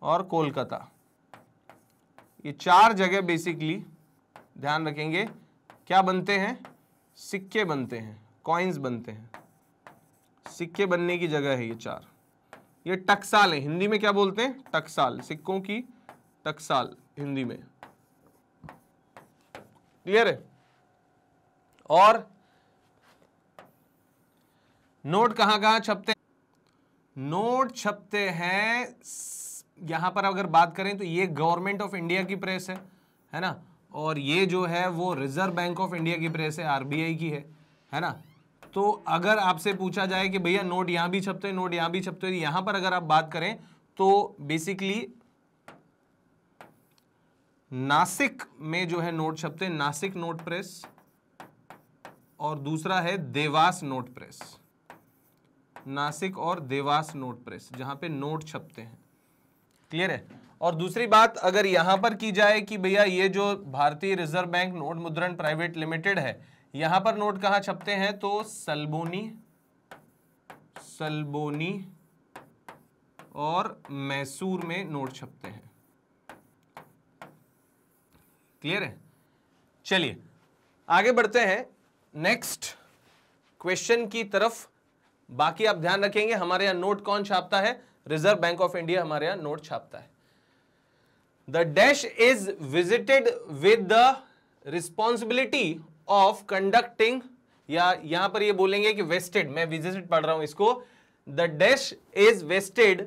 Speaker 1: और कोलकाता ये चार जगह बेसिकली ध्यान रखेंगे क्या बनते हैं सिक्के बनते हैं कॉइन्स बनते हैं सिक्के बनने की जगह है ये चार ये टकसाल है हिंदी में क्या बोलते हैं टकसाल सिक्कों की टकसाल हिंदी में क्लियर है और नोट कहां कहां छपते नोट छपते हैं यहां पर अगर बात करें तो ये गवर्नमेंट ऑफ इंडिया की प्रेस है है ना और ये जो है वो रिजर्व बैंक ऑफ इंडिया की प्रेस है आरबीआई की है है ना तो अगर आपसे पूछा जाए कि भैया नोट यहां भी छपते हैं नोट यहां भी छपते हैं तो यहां पर अगर आप बात करें तो बेसिकली नासिक में जो है नोट छपते हैं नासिक नोट प्रेस और दूसरा है देवास नोट प्रेस नासिक और देवास नोट प्रेस जहां पे नोट छपते हैं क्लियर है और दूसरी बात अगर यहां पर की जाए कि भैया ये जो भारतीय रिजर्व बैंक नोट मुद्रण प्राइवेट लिमिटेड है यहां पर नोट कहा छपते हैं तो सलबोनी सलबोनी और मैसूर में नोट छपते हैं क्लियर है चलिए आगे बढ़ते हैं नेक्स्ट क्वेश्चन की तरफ बाकी आप ध्यान रखेंगे हमारे यहां नोट कौन छापता है रिजर्व बैंक ऑफ इंडिया हमारे यहां नोट छापता है the dash is visited with the responsibility of conducting या यहां पर ये बोलेंगे कि वेस्टेड मैं विजिट पढ़ रहा हूं इसको the dash is vested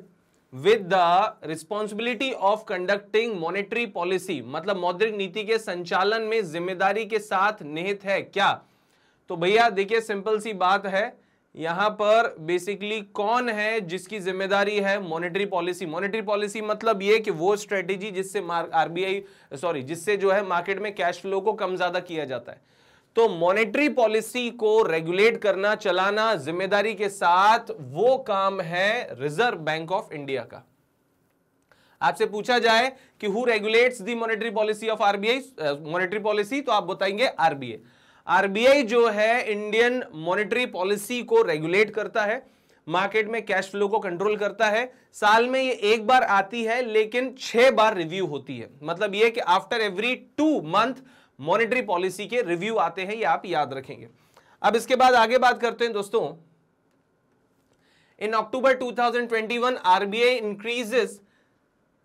Speaker 1: with the responsibility of conducting monetary policy मतलब मौद्रिक नीति के संचालन में जिम्मेदारी के साथ निहित है क्या तो भैया देखिए सिंपल सी बात है यहां पर बेसिकली कौन है जिसकी जिम्मेदारी है मॉनेटरी पॉलिसी मॉनेटरी पॉलिसी मतलब ये कि वो स्ट्रेटेजी जिससे आरबीआई सॉरी जिससे जो है मार्केट में कैश फ्लो को कम ज्यादा किया जाता है तो मॉनेटरी पॉलिसी को रेगुलेट करना चलाना जिम्मेदारी के साथ वो काम है रिजर्व बैंक ऑफ इंडिया का आपसे पूछा जाए कि who regulates the monetary policy of RBI monetary policy तो आप बताएंगे आरबीआई आरबीआई जो है इंडियन मॉनेटरी पॉलिसी को रेगुलेट करता है मार्केट में कैश फ्लो को कंट्रोल करता है साल में ये एक बार आती है लेकिन छह बार रिव्यू होती है मतलब ये कि after every two month monetary policy के रिव्यू आते हैं ये आप याद रखेंगे अब इसके बाद आगे बात करते हैं दोस्तों in October 2021 thousand increases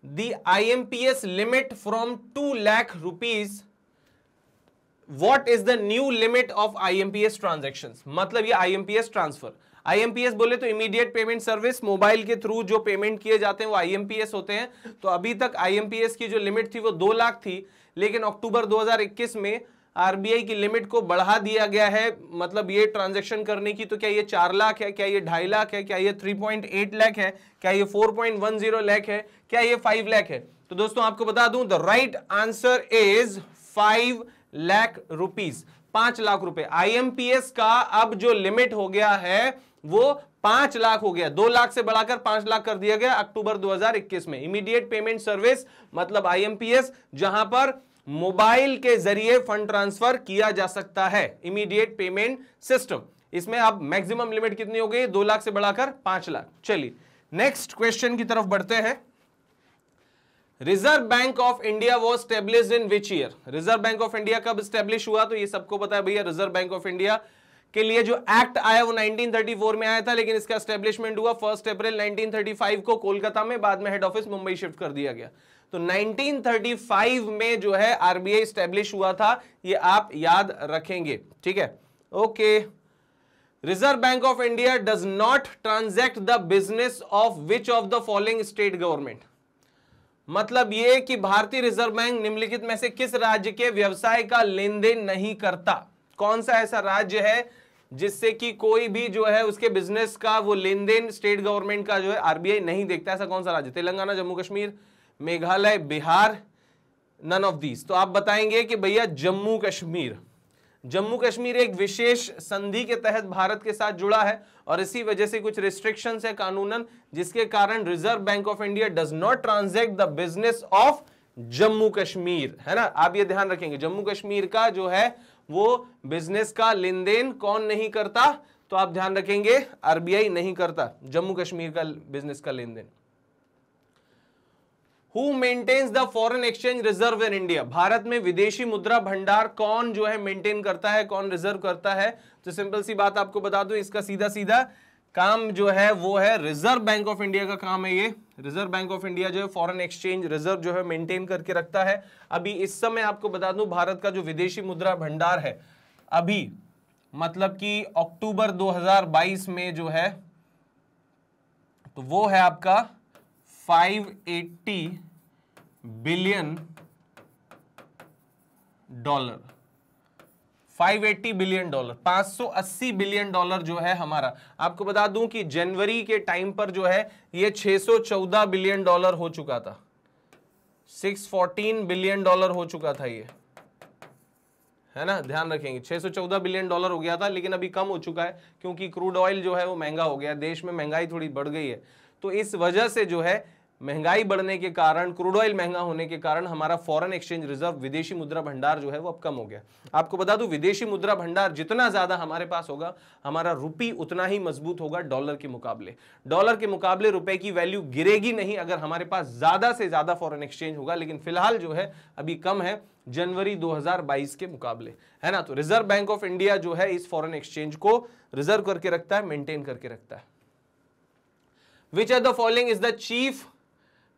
Speaker 1: the IMPS limit from two lakh rupees what is the new limit of IMPS transactions मतलब ये आईएमपीएस ट्रांसफर आईएमपीएस बोले तो इमीडिएट पेमेंट सर्विस मोबाइल के थ्रू जो पेमेंट किए जाते हैं वो आईएमपीएस होते हैं तो अभी तक आईएमपीएस की जो लिमिट थी वो दो लाख थी लेकिन अक्टूबर 2021 में आरबीआई की लिमिट को बढ़ा दिया गया है मतलब ये ट्रांजैक्शन करने की तो क्या ये चार लाख है क्या ये ढाई लाख है क्या ये थ्री पॉइंट एट लैख है क्या ये four point one zero lakh है क्या ये फाइव लैख है तो दोस्तों आपको बता दूं the right answer is five lakh rupees पांच लाख रुपए आई का अब जो लिमिट हो गया है वो पांच लाख हो गया दो लाख से बढ़ाकर पांच लाख कर दिया गया अक्टूबर 2021 में इमीडिएट पेमेंट सर्विस मतलब आईएमपीएस जहां पर मोबाइल के जरिए फंड ट्रांसफर किया जा सकता है इमीडिएट पेमेंट सिस्टम इसमें अब मैक्सिमम लिमिट कितनी हो गई दो लाख से बढ़ाकर पांच लाख चलिए नेक्स्ट क्वेश्चन की तरफ बढ़ते हैं रिजर्व बैंक ऑफ इंडिया वो establish in which year Reserve Bank of India कब स्टेब्लिश हुआ तो ये सबको पता है भैया रिजर्व बैंक ऑफ इंडिया के लिए जो एक्ट आया वो 1934 में आया था लेकिन इसका एस्टेब्लिशमेंट हुआ फर्स्ट अप्रैल 1935 को कोलकाता में बाद में हेड ऑफिस मुंबई शिफ्ट कर दिया गया तो 1935 में जो है आरबीआई स्टेब्लिश हुआ था ये आप याद रखेंगे ठीक है okay Reserve Bank of India does not transact the business of which of the following state government मतलब ये कि भारतीय रिजर्व बैंक निम्नलिखित में से किस राज्य के व्यवसाय का लेन देन नहीं करता कौन सा ऐसा राज्य है जिससे कि कोई भी जो है उसके बिजनेस का वो लेन देन स्टेट गवर्नमेंट का जो है आरबीआई नहीं देखता ऐसा कौन सा राज्य Telangana Jammu Kashmir Meghalaya Bihar none of these तो आप बताएंगे कि भैया जम्मू कश्मीर जम्मू कश्मीर एक विशेष संधि के तहत भारत के साथ जुड़ा है और इसी वजह से कुछ रिस्ट्रिक्शन है कानूनन जिसके कारण Reserve Bank of India does not transact the business of Jammu Kashmir है ना आप ये ध्यान रखेंगे जम्मू कश्मीर का जो है वो बिजनेस का लेन देन कौन नहीं करता तो आप ध्यान रखेंगे आरबीआई नहीं करता जम्मू कश्मीर का बिजनेस का लेन देन who maintains the foreign exchange reserve in India Bharat में विदेशी मुद्रा भंडार कौन जो है मेंटेन करता है कौन रिजर्व करता है तो सिंपल सी बात आपको बता दूं इसका सीधा सीधा काम जो है वो है रिजर्व बैंक ऑफ इंडिया का काम है ये रिजर्व बैंक ऑफ इंडिया जो है फॉरेन एक्सचेंज रिजर्व जो है मेंटेन करके रखता है अभी इस समय आपको बता दूं भारत का जो विदेशी मुद्रा भंडार है अभी मतलब कि अक्टूबर 2022 में जो है तो वो है आपका 580 billion dollar 580 billion dollar 580 billion dollar जो है हमारा आपको बता दूं कि जनवरी के टाइम पर जो है ये 614 बिलियन डॉलर हो चुका था 614 बिलियन डॉलर हो चुका था ये है ना ध्यान रखेंगे 614 बिलियन डॉलर हो गया था लेकिन अभी कम हो चुका है क्योंकि क्रूड ऑयल जो है वो महंगा हो गया देश में महंगाई थोड़ी बढ़ गई है तो इस वजह से जो है महंगाई बढ़ने के कारण क्रूड ऑयल महंगा होने के कारण हमारा फॉरेन एक्सचेंज रिजर्व विदेशी मुद्रा भंडार जो है वो अब कम हो गया आपको बता दूं विदेशी मुद्रा भंडार जितना ज्यादा हमारे पास होगा हमारा रुपी उतना ही मजबूत होगा डॉलर के मुकाबले डॉलर के मुकाबले रुपए की वैल्यू गिरेगी नहीं अगर हमारे पास ज्यादा से ज्यादा फॉरन एक्सचेंज होगा लेकिन फिलहाल जो है अभी कम है जनवरी 2022 के मुकाबले है ना तो रिजर्व बैंक ऑफ इंडिया जो है इस फॉरेन एक्सचेंज को रिजर्व करके रखता है मेंटेन करके रखता है which are the following is the chief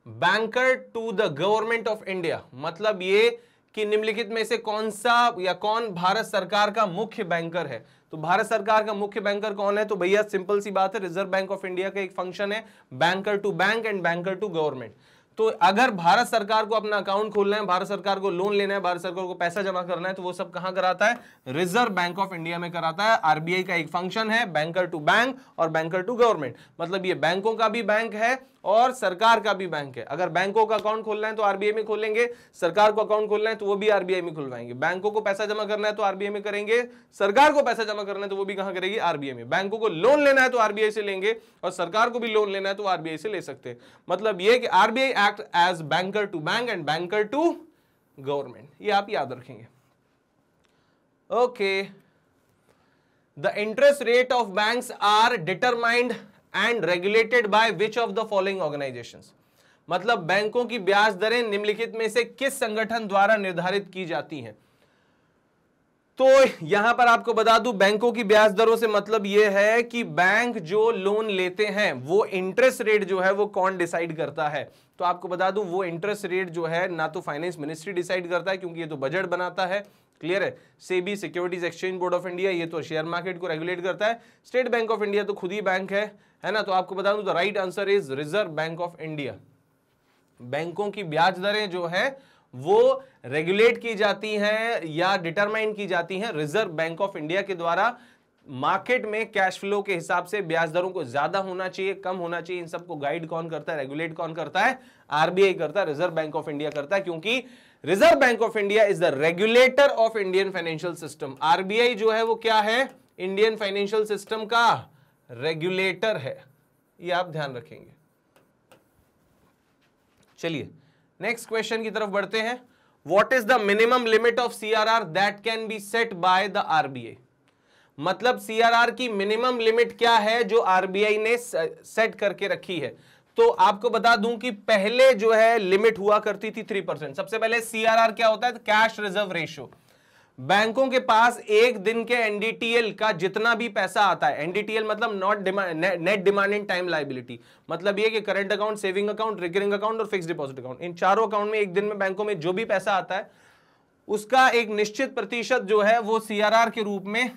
Speaker 1: banker to the Government of India मतलब ये कि निम्नलिखित में से कौन सा या कौन भारत सरकार का मुख्य बैंकर है तो भारत सरकार का मुख्य बैंकर कौन है तो भैया सिंपल सी बात है रिजर्व बैंक ऑफ इंडिया का एक फंक्शन है banker to bank and banker to government तो अगर भारत सरकार को अपना अकाउंट खोलना है भारत सरकार को लोन लेना है भारत सरकार को पैसा जमा करना है तो वो सब कहां कराता है रिजर्व बैंक ऑफ इंडिया में कराता है आरबीआई का एक फंक्शन है बैंकर टू बैंक और बैंकर टू गवर्नमेंट मतलब ये बैंकों का भी बैंक है और सरकार का भी बैंक है अगर बैंकों का अकाउंट खोलना है तो आरबीआई में खोलेंगे सरकार को अकाउंट खोलना है तो वो भी आरबीआई में खुलवाएंगे बैंकों को पैसा जमा करना है तो आरबीआई में करेंगे सरकार को पैसा जमा करना है तो वो भी कहां करेगी आरबीआई में बैंकों को लोन लेना है तो आरबीआई से लेंगे और सरकार को भी लोन लेना है तो आरबीआई से ले सकते हैं मतलब ये कि RBI act as banker to bank and banker to government ये आप याद रखेंगे okay the interest rate of bank are determined and regulated by which of the following organisation मतलब बैंकों की ब्याज दरें निम्नलिखित में से किस संगठन द्वारा निर्धारित की जाती हैं तो यहां पर आपको बता दूं बैंकों की ब्याज दरों से मतलब यह है कि बैंक जो लोन लेते हैं वो इंटरेस्ट रेट जो है वो कौन डिसाइड करता है तो आपको बता दूं वो इंटरेस्ट रेट जो है ना तो फाइनेंस मिनिस्ट्री डिसाइड करता है क्योंकि ये तो बजट बनाता है क्लियर है SEBI securities exchange board of India ये तो शेयर मार्केट को रेगुलेट करता है स्टेट बैंक ऑफ इंडिया तो खुद ही बैंक है है ना तो आपको बता दूं the right answer is Reserve Bank of India बैंकों की ब्याज दरें जो है वो रेगुलेट की जाती हैं या डिटरमाइन की जाती हैं रिजर्व बैंक ऑफ इंडिया के द्वारा मार्केट में कैश फ्लो के हिसाब से ब्याज दरों को ज्यादा होना चाहिए कम होना चाहिए इन सबको गाइड कौन करता है रेगुलेट कौन करता है आरबीआई करता है रिजर्व बैंक ऑफ इंडिया करता है क्योंकि Reserve Bank of India is the regulator of Indian financial system RBI जो है वो क्या है इंडियन फाइनेंशियल सिस्टम का रेगुलेटर है ये आप ध्यान रखेंगे चलिए नेक्स्ट क्वेश्चन की तरफ बढ़ते हैं what is the minimum limit of C R R that can be set by the RBI मतलब सीआरआर की मिनिमम लिमिट क्या है जो आरबीआई ने सेट करके रखी है तो आपको बता दूं कि पहले जो है लिमिट हुआ करती थी थ्री परसेंट सबसे पहले सी आर आर क्या होता है कैश रिजर्व रेशियो बैंकों के पास एक दिन के एनडीटीएल का जितना भी पैसा आता है एनडीटीएल मतलब not net demand in time liability मतलब ये कि current account saving account recurring account और फिक्स डिपॉजिट अकाउंट इन चारों अकाउंट में एक दिन में बैंकों में जो भी पैसा आता है उसका एक निश्चित प्रतिशत जो है वो सीआरआर के रूप में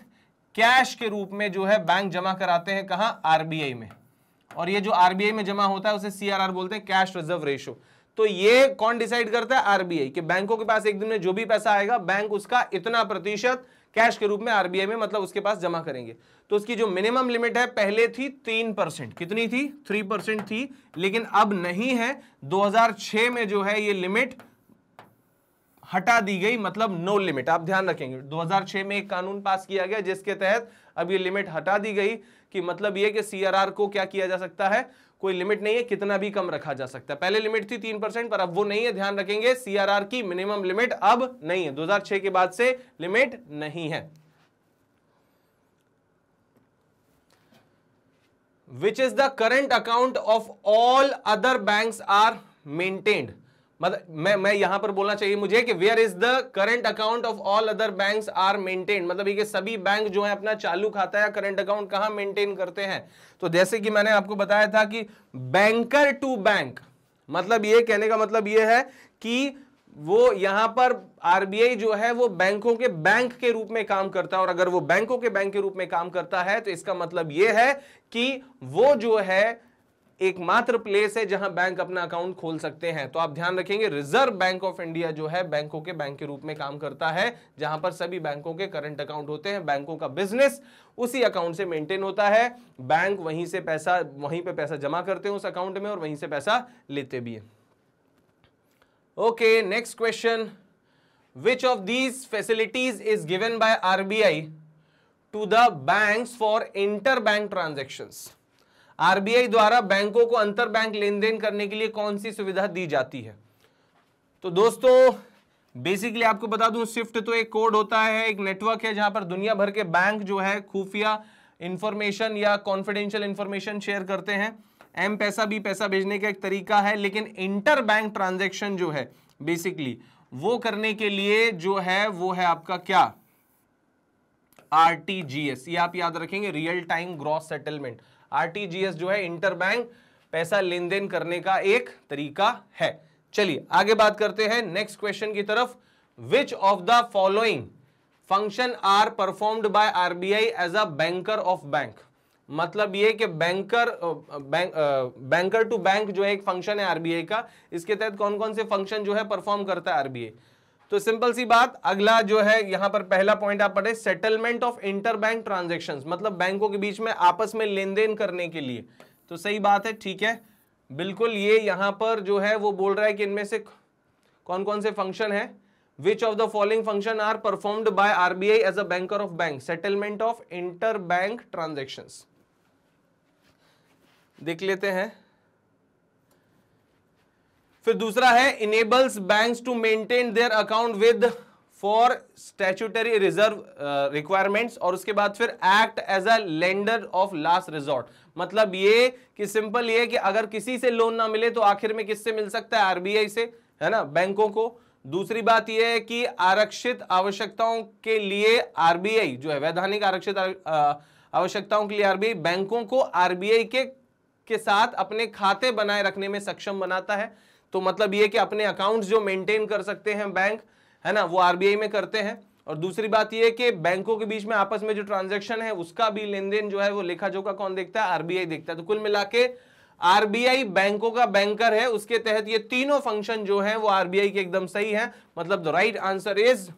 Speaker 1: कैश के रूप में जो है बैंक जमा कराते हैं कहा आरबीआई में और ये जो आरबीआई में जमा होता है उसे सीआरआर बोलते हैं कैश रिजर्व रेशो तो ये कौन डिसाइड करता है आरबीआई कि बैंकों के पास एक दिन में जो भी पैसा आएगा बैंक उसका इतना प्रतिशत कैश के रूप में आरबीआई में मतलब उसके पास जमा करेंगे तो उसकी जो मिनिमम लिमिट है पहले थी तीन परसेंट कितनी थी थ्री परसेंट थी लेकिन अब नहीं है 2006 में जो है ये लिमिट हटा दी गई मतलब नो लिमिट आप ध्यान रखेंगे 2006 में एक कानून पास किया गया जिसके तहत अब ये लिमिट हटा दी गई कि मतलब ये कि सीआरआर को क्या किया जा सकता है कोई लिमिट नहीं है कितना भी कम रखा जा सकता है पहले लिमिट थी तीन परसेंट पर अब वो नहीं है ध्यान रखेंगे सीआरआर की मिनिमम लिमिट अब नहीं है 2006 के बाद से लिमिट नहीं है which is the current account of all other bank are maintained मतलब मैं मैं यहां पर बोलना चाहिए मुझे कि where is the current account of all other banks are maintain मतलब ये सभी बैंक जो है अपना चालू खाता या करंट अकाउंट कहां मेंटेन करते हैं तो जैसे कि मैंने आपको बताया था कि बैंकर टू बैंक मतलब ये कहने का मतलब ये है कि वो यहां पर आरबीआई जो है वो बैंकों के बैंक के रूप में काम करता है और अगर वो बैंकों के बैंक के रूप में काम करता है तो इसका मतलब ये है कि वो जो है एकमात्र प्लेस है जहां बैंक अपना अकाउंट खोल सकते हैं तो आप ध्यान रखेंगे रिजर्व बैंक ऑफ इंडिया जो है बैंकों के बैंक के रूप में काम करता है जहां पर सभी बैंकों के करंट अकाउंट होते हैं बैंकों का बिजनेस उसी अकाउंट से मेंटेन होता है बैंक वहीं से पैसा वहीं पे पैसा जमा करते हैं उस अकाउंट में और वहीं से पैसा लेते भी है okay next question which of these facilities is given by RBI to the bank for inter bank transaction RBI द्वारा बैंकों को अंतर बैंक लेन देन करने के लिए कौन सी सुविधा दी जाती है तो दोस्तों बेसिकली आपको बता दूं स्विफ्ट तो एक कोड होता है एक नेटवर्क है जहां पर दुनिया भर के बैंक जो है खुफिया इंफॉर्मेशन या कॉन्फिडेंशियल इंफॉर्मेशन शेयर करते हैं एम पैसा भी पैसा भेजने का एक तरीका है लेकिन इंटर बैंक ट्रांजेक्शन जो है बेसिकली वो करने के लिए जो है वो है आपका क्या आर टी एस ये आप याद रखेंगे real time gross settlement RTGS जो है इंटरबैंक पैसा लेन देन करने का एक तरीका है चलिए आगे बात करते हैं नेक्स्ट क्वेश्चन की तरफ which of the following function are performed by RBI as a banker of bank मतलब ये कि banker bank banker to bank जो है एक फंक्शन है आरबीआई का इसके तहत कौन कौन से फंक्शन जो है परफॉर्म करता है आरबीआई तो सिंपल सी बात अगला जो है यहां पर पहला पॉइंट आप पढ़े settlement of inter bank transaction मतलब बैंकों के बीच में आपस में लेन देन करने के लिए तो सही बात है ठीक है बिल्कुल ये यहां पर जो है वो बोल रहा है कि इनमें से कौन कौन से फंक्शन है which of the following function are performed by RBI as a banker of bank settlement of inter bank transaction देख लेते हैं फिर दूसरा है enables banks to maintain their account with for statutory reserve requirements और उसके बाद फिर act as a lender of last resort मतलब ये कि सिंपल ये कि अगर किसी से लोन ना मिले तो आखिर में किससे मिल सकता है आरबीआई से है ना बैंकों को दूसरी बात यह है कि आरक्षित आवश्यकताओं के लिए आरबीआई जो है वैधानिक आरक्षित आवश्यकताओं के लिए आरबीआई बैंकों को आरबीआई के के साथ अपने खाते बनाए रखने में सक्षम बनाता है तो मतलब ये कि अपने अकाउंट्स जो मेंटेन कर सकते हैं बैंक है ना वो आरबीआई में करते हैं और दूसरी बात ये कि बैंकों के बीच में आपस में जो ट्रांजेक्शन है उसका भी लेन देन जो है वो लेखा जोखा कौन देखता है आरबीआई देखता है तो कुल मिला के आरबीआई बैंकों का बैंकर है उसके तहत ये तीनों फंक्शन जो है वो आरबीआई के एकदम सही है मतलब the right answer is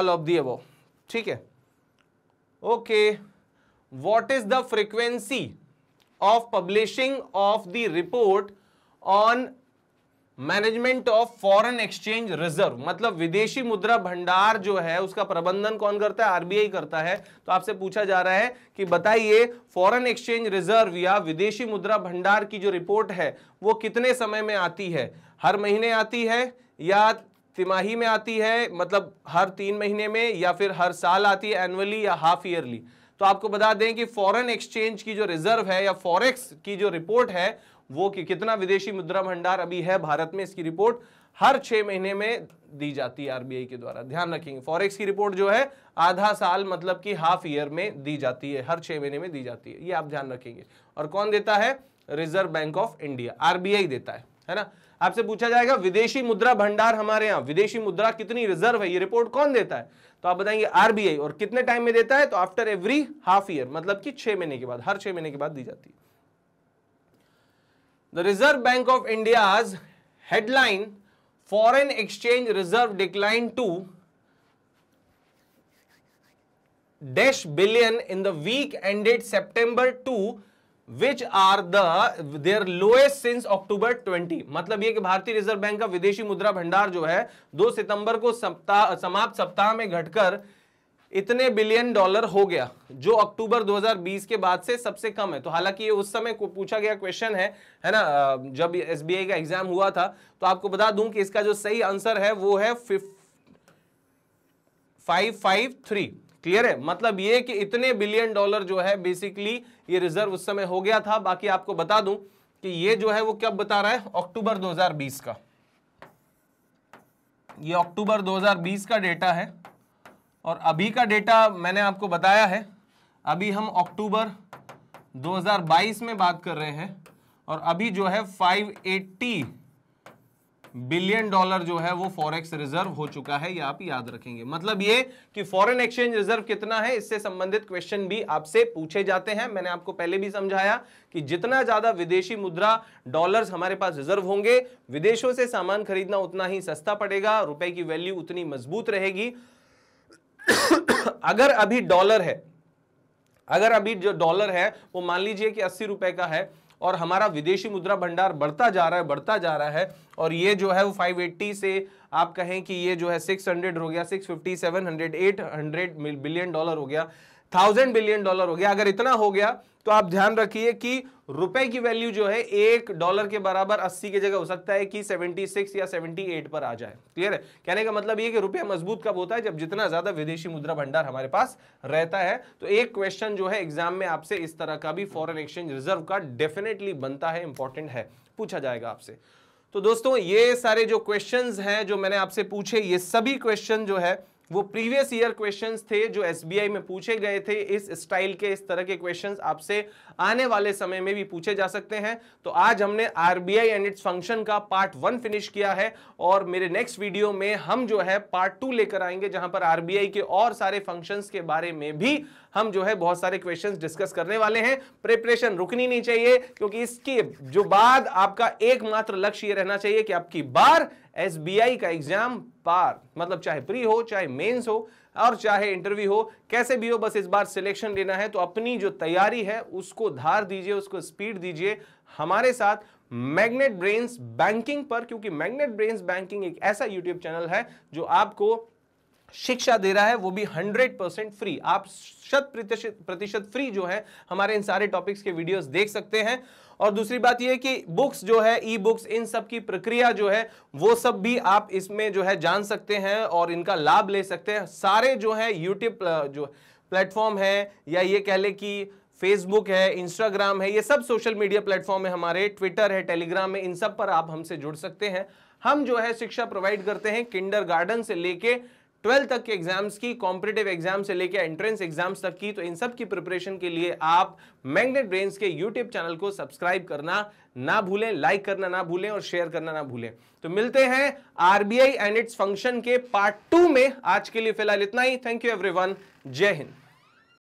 Speaker 1: all of the above ठीक है okay what is the frequency of publishing of the report on management of foreign exchange reserve मतलब विदेशी मुद्रा भंडार जो है उसका प्रबंधन कौन करता है आरबीआई करता है तो आपसे पूछा जा रहा है कि बताइए फॉरेन एक्सचेंज रिजर्व या विदेशी मुद्रा भंडार की जो रिपोर्ट है वो कितने समय में आती है हर महीने आती है या तिमाही में आती है मतलब हर तीन महीने में या फिर हर साल आती है एनुअली या हाफ ईयरली तो आपको बता दें कि फॉरेन एक्सचेंज की जो रिजर्व है या फॉरेक्स की जो रिपोर्ट है वो कि कितना विदेशी मुद्रा भंडार अभी है भारत में इसकी रिपोर्ट हर छह महीने में दी जाती है आरबीआई के द्वारा ध्यान रखेंगे फॉरेक्स की रिपोर्ट जो है आधा साल मतलब कि हाफ ईयर में दी जाती है हर छह महीने में दी जाती है ये आप ध्यान रखेंगे और कौन देता है Reserve Bank of India RBI देता है है ना आपसे पूछा जाएगा विदेशी मुद्रा भंडार हमारे यहाँ विदेशी मुद्रा कितनी रिजर्व है ये रिपोर्ट कौन देता है तो आप बताएंगे आरबीआई और कितने टाइम में देता है तो आफ्टर एवरी हाफ ईयर मतलब कि छह महीने के बाद हर छह महीने के बाद दी जाती है The Reserve Bank of India's headline foreign exchange reserve declined to dash billion in the week ended September 2 which are the their lowest since October 20 मतलब ये कि भारतीय रिजर्व बैंक का विदेशी मुद्रा भंडार जो है 2 सितंबर को सप्ताह समाप्त सप्ताह में घटकर इतने बिलियन डॉलर हो गया जो अक्टूबर 2020 के बाद से सबसे कम है तो हालांकि ये उस समय को पूछा गया क्वेश्चन है है ना जब एसबीआई का एग्जाम हुआ था तो आपको बता दूं कि इसका जो सही आंसर है वो है फाइव फाइव थ्री क्लियर है मतलब ये कि इतने बिलियन डॉलर जो है बेसिकली ये रिजर्व उस समय हो गया था बाकी आपको बता दूं कि ये जो है वो कब बता रहा है अक्टूबर 2020 का ये अक्टूबर 2020 का डेटा है और अभी का डेटा मैंने आपको बताया है अभी हम अक्टूबर 2022 में बात कर रहे हैं और अभी जो है 580 बिलियन डॉलर जो है वो फॉरेक्स रिजर्व हो चुका है ये आप याद रखेंगे मतलब ये कि फॉरेन एक्सचेंज रिजर्व कितना है इससे संबंधित क्वेश्चन भी आपसे पूछे जाते हैं मैंने आपको पहले भी समझाया कि जितना ज्यादा विदेशी मुद्रा डॉलर्स हमारे पास रिजर्व होंगे विदेशों से सामान खरीदना उतना ही सस्ता पड़ेगा रुपए की वैल्यू उतनी मजबूत रहेगी अगर अभी डॉलर है अगर अभी जो डॉलर है वो मान लीजिए कि अस्सी रुपए का है और हमारा विदेशी मुद्रा भंडार बढ़ता जा रहा है बढ़ता जा रहा है और ये जो है वो 580 से आप कहें कि ये जो है 600 हो गया 650 700 800 बिलियन डॉलर हो गया थाउजेंड बिलियन डॉलर हो गया अगर इतना हो गया तो आप ध्यान रखिए कि रुपए की वैल्यू जो है एक डॉलर के बराबर अस्सी की जगह हो सकता है कि 76 या 78 पर आ जाए क्लियर है कहने का मतलब ये कि रुपया मजबूत कब होता है जब जितना ज्यादा विदेशी मुद्रा भंडार हमारे पास रहता है तो एक क्वेश्चन जो है एग्जाम में आपसे इस तरह का भी फॉरन एक्सचेंज रिजर्व का डेफिनेटली बनता है इंपॉर्टेंट है पूछा जाएगा आपसे तो दोस्तों ये सारे जो क्वेश्चंस हैं जो मैंने आपसे पूछे ये सभी क्वेश्चन जो है वो प्रीवियस ईयर क्वेश्चंस थे जो एसबीआई में पूछे गए थे इस स्टाइल के इस तरह के क्वेश्चंस आपसे आने वाले समय में भी पूछे जा सकते हैं तो आज हमने आरबीआई एंड इट्स फंक्शन का पार्ट वन फिनिश किया है और मेरे नेक्स्ट वीडियो में हम जो है पार्ट टू लेकर आएंगे जहां पर आरबीआई के और सारे फंक्शंस के बारे में भी हम जो है बहुत सारे क्वेश्चंस डिस्कस करने वाले हैं प्रिपरेशन रुकनी नहीं चाहिए क्योंकि इसके जो बाद आपका एकमात्र लक्ष्य ये रहना चाहिए कि आपकी बार एसबीआई का एग्जाम पार मतलब चाहे प्री हो चाहे मेंस हो और चाहे इंटरव्यू हो कैसे भी हो बस इस बार सिलेक्शन लेना है तो अपनी जो तैयारी है उसको धार दीजिए उसको स्पीड दीजिए हमारे साथ मैग्नेट ब्रेन्स बैंकिंग पर क्योंकि मैग्नेट ब्रेन्स बैंकिंग एक ऐसा यूट्यूब चैनल है जो आपको शिक्षा दे रहा है वो भी 100 परसेंट फ्री आप शत प्रतिशत प्रतिशत फ्री जो है हमारे इन सारे टॉपिक्स के वीडियोस देख सकते हैं और दूसरी बात यह कि बुक्स जो है ई बुक्स इन सब की प्रक्रिया जो है वो सब भी आप इसमें जो है जान सकते हैं और इनका लाभ ले सकते हैं सारे जो है यूट्यूब जो प्लेटफॉर्म है या ये कह ले कि फेसबुक है इंस्टाग्राम है ये सब सोशल मीडिया प्लेटफॉर्म है हमारे ट्विटर है टेलीग्राम है इन सब पर आप हमसे जुड़ सकते हैं हम जो है शिक्षा प्रोवाइड करते हैं किंडर गार्डन से लेके ट्वेल्थ तक के एग्जाम्स की कॉम्पिटेटिव एग्जाम से लेकर एंट्रेंस एग्जाम्स तक की तो इन सब की प्रिपरेशन के लिए आप मैग्नेट ब्रेन्स के यूट्यूब चैनल को सब्सक्राइब करना ना भूलें लाइक करना ना भूलें और शेयर करना ना भूलें तो मिलते हैं आरबीआई एंड इट्स फंक्शन के पार्ट टू में आज के लिए फिलहाल इतना ही थैंक यू एवरी जय हिंद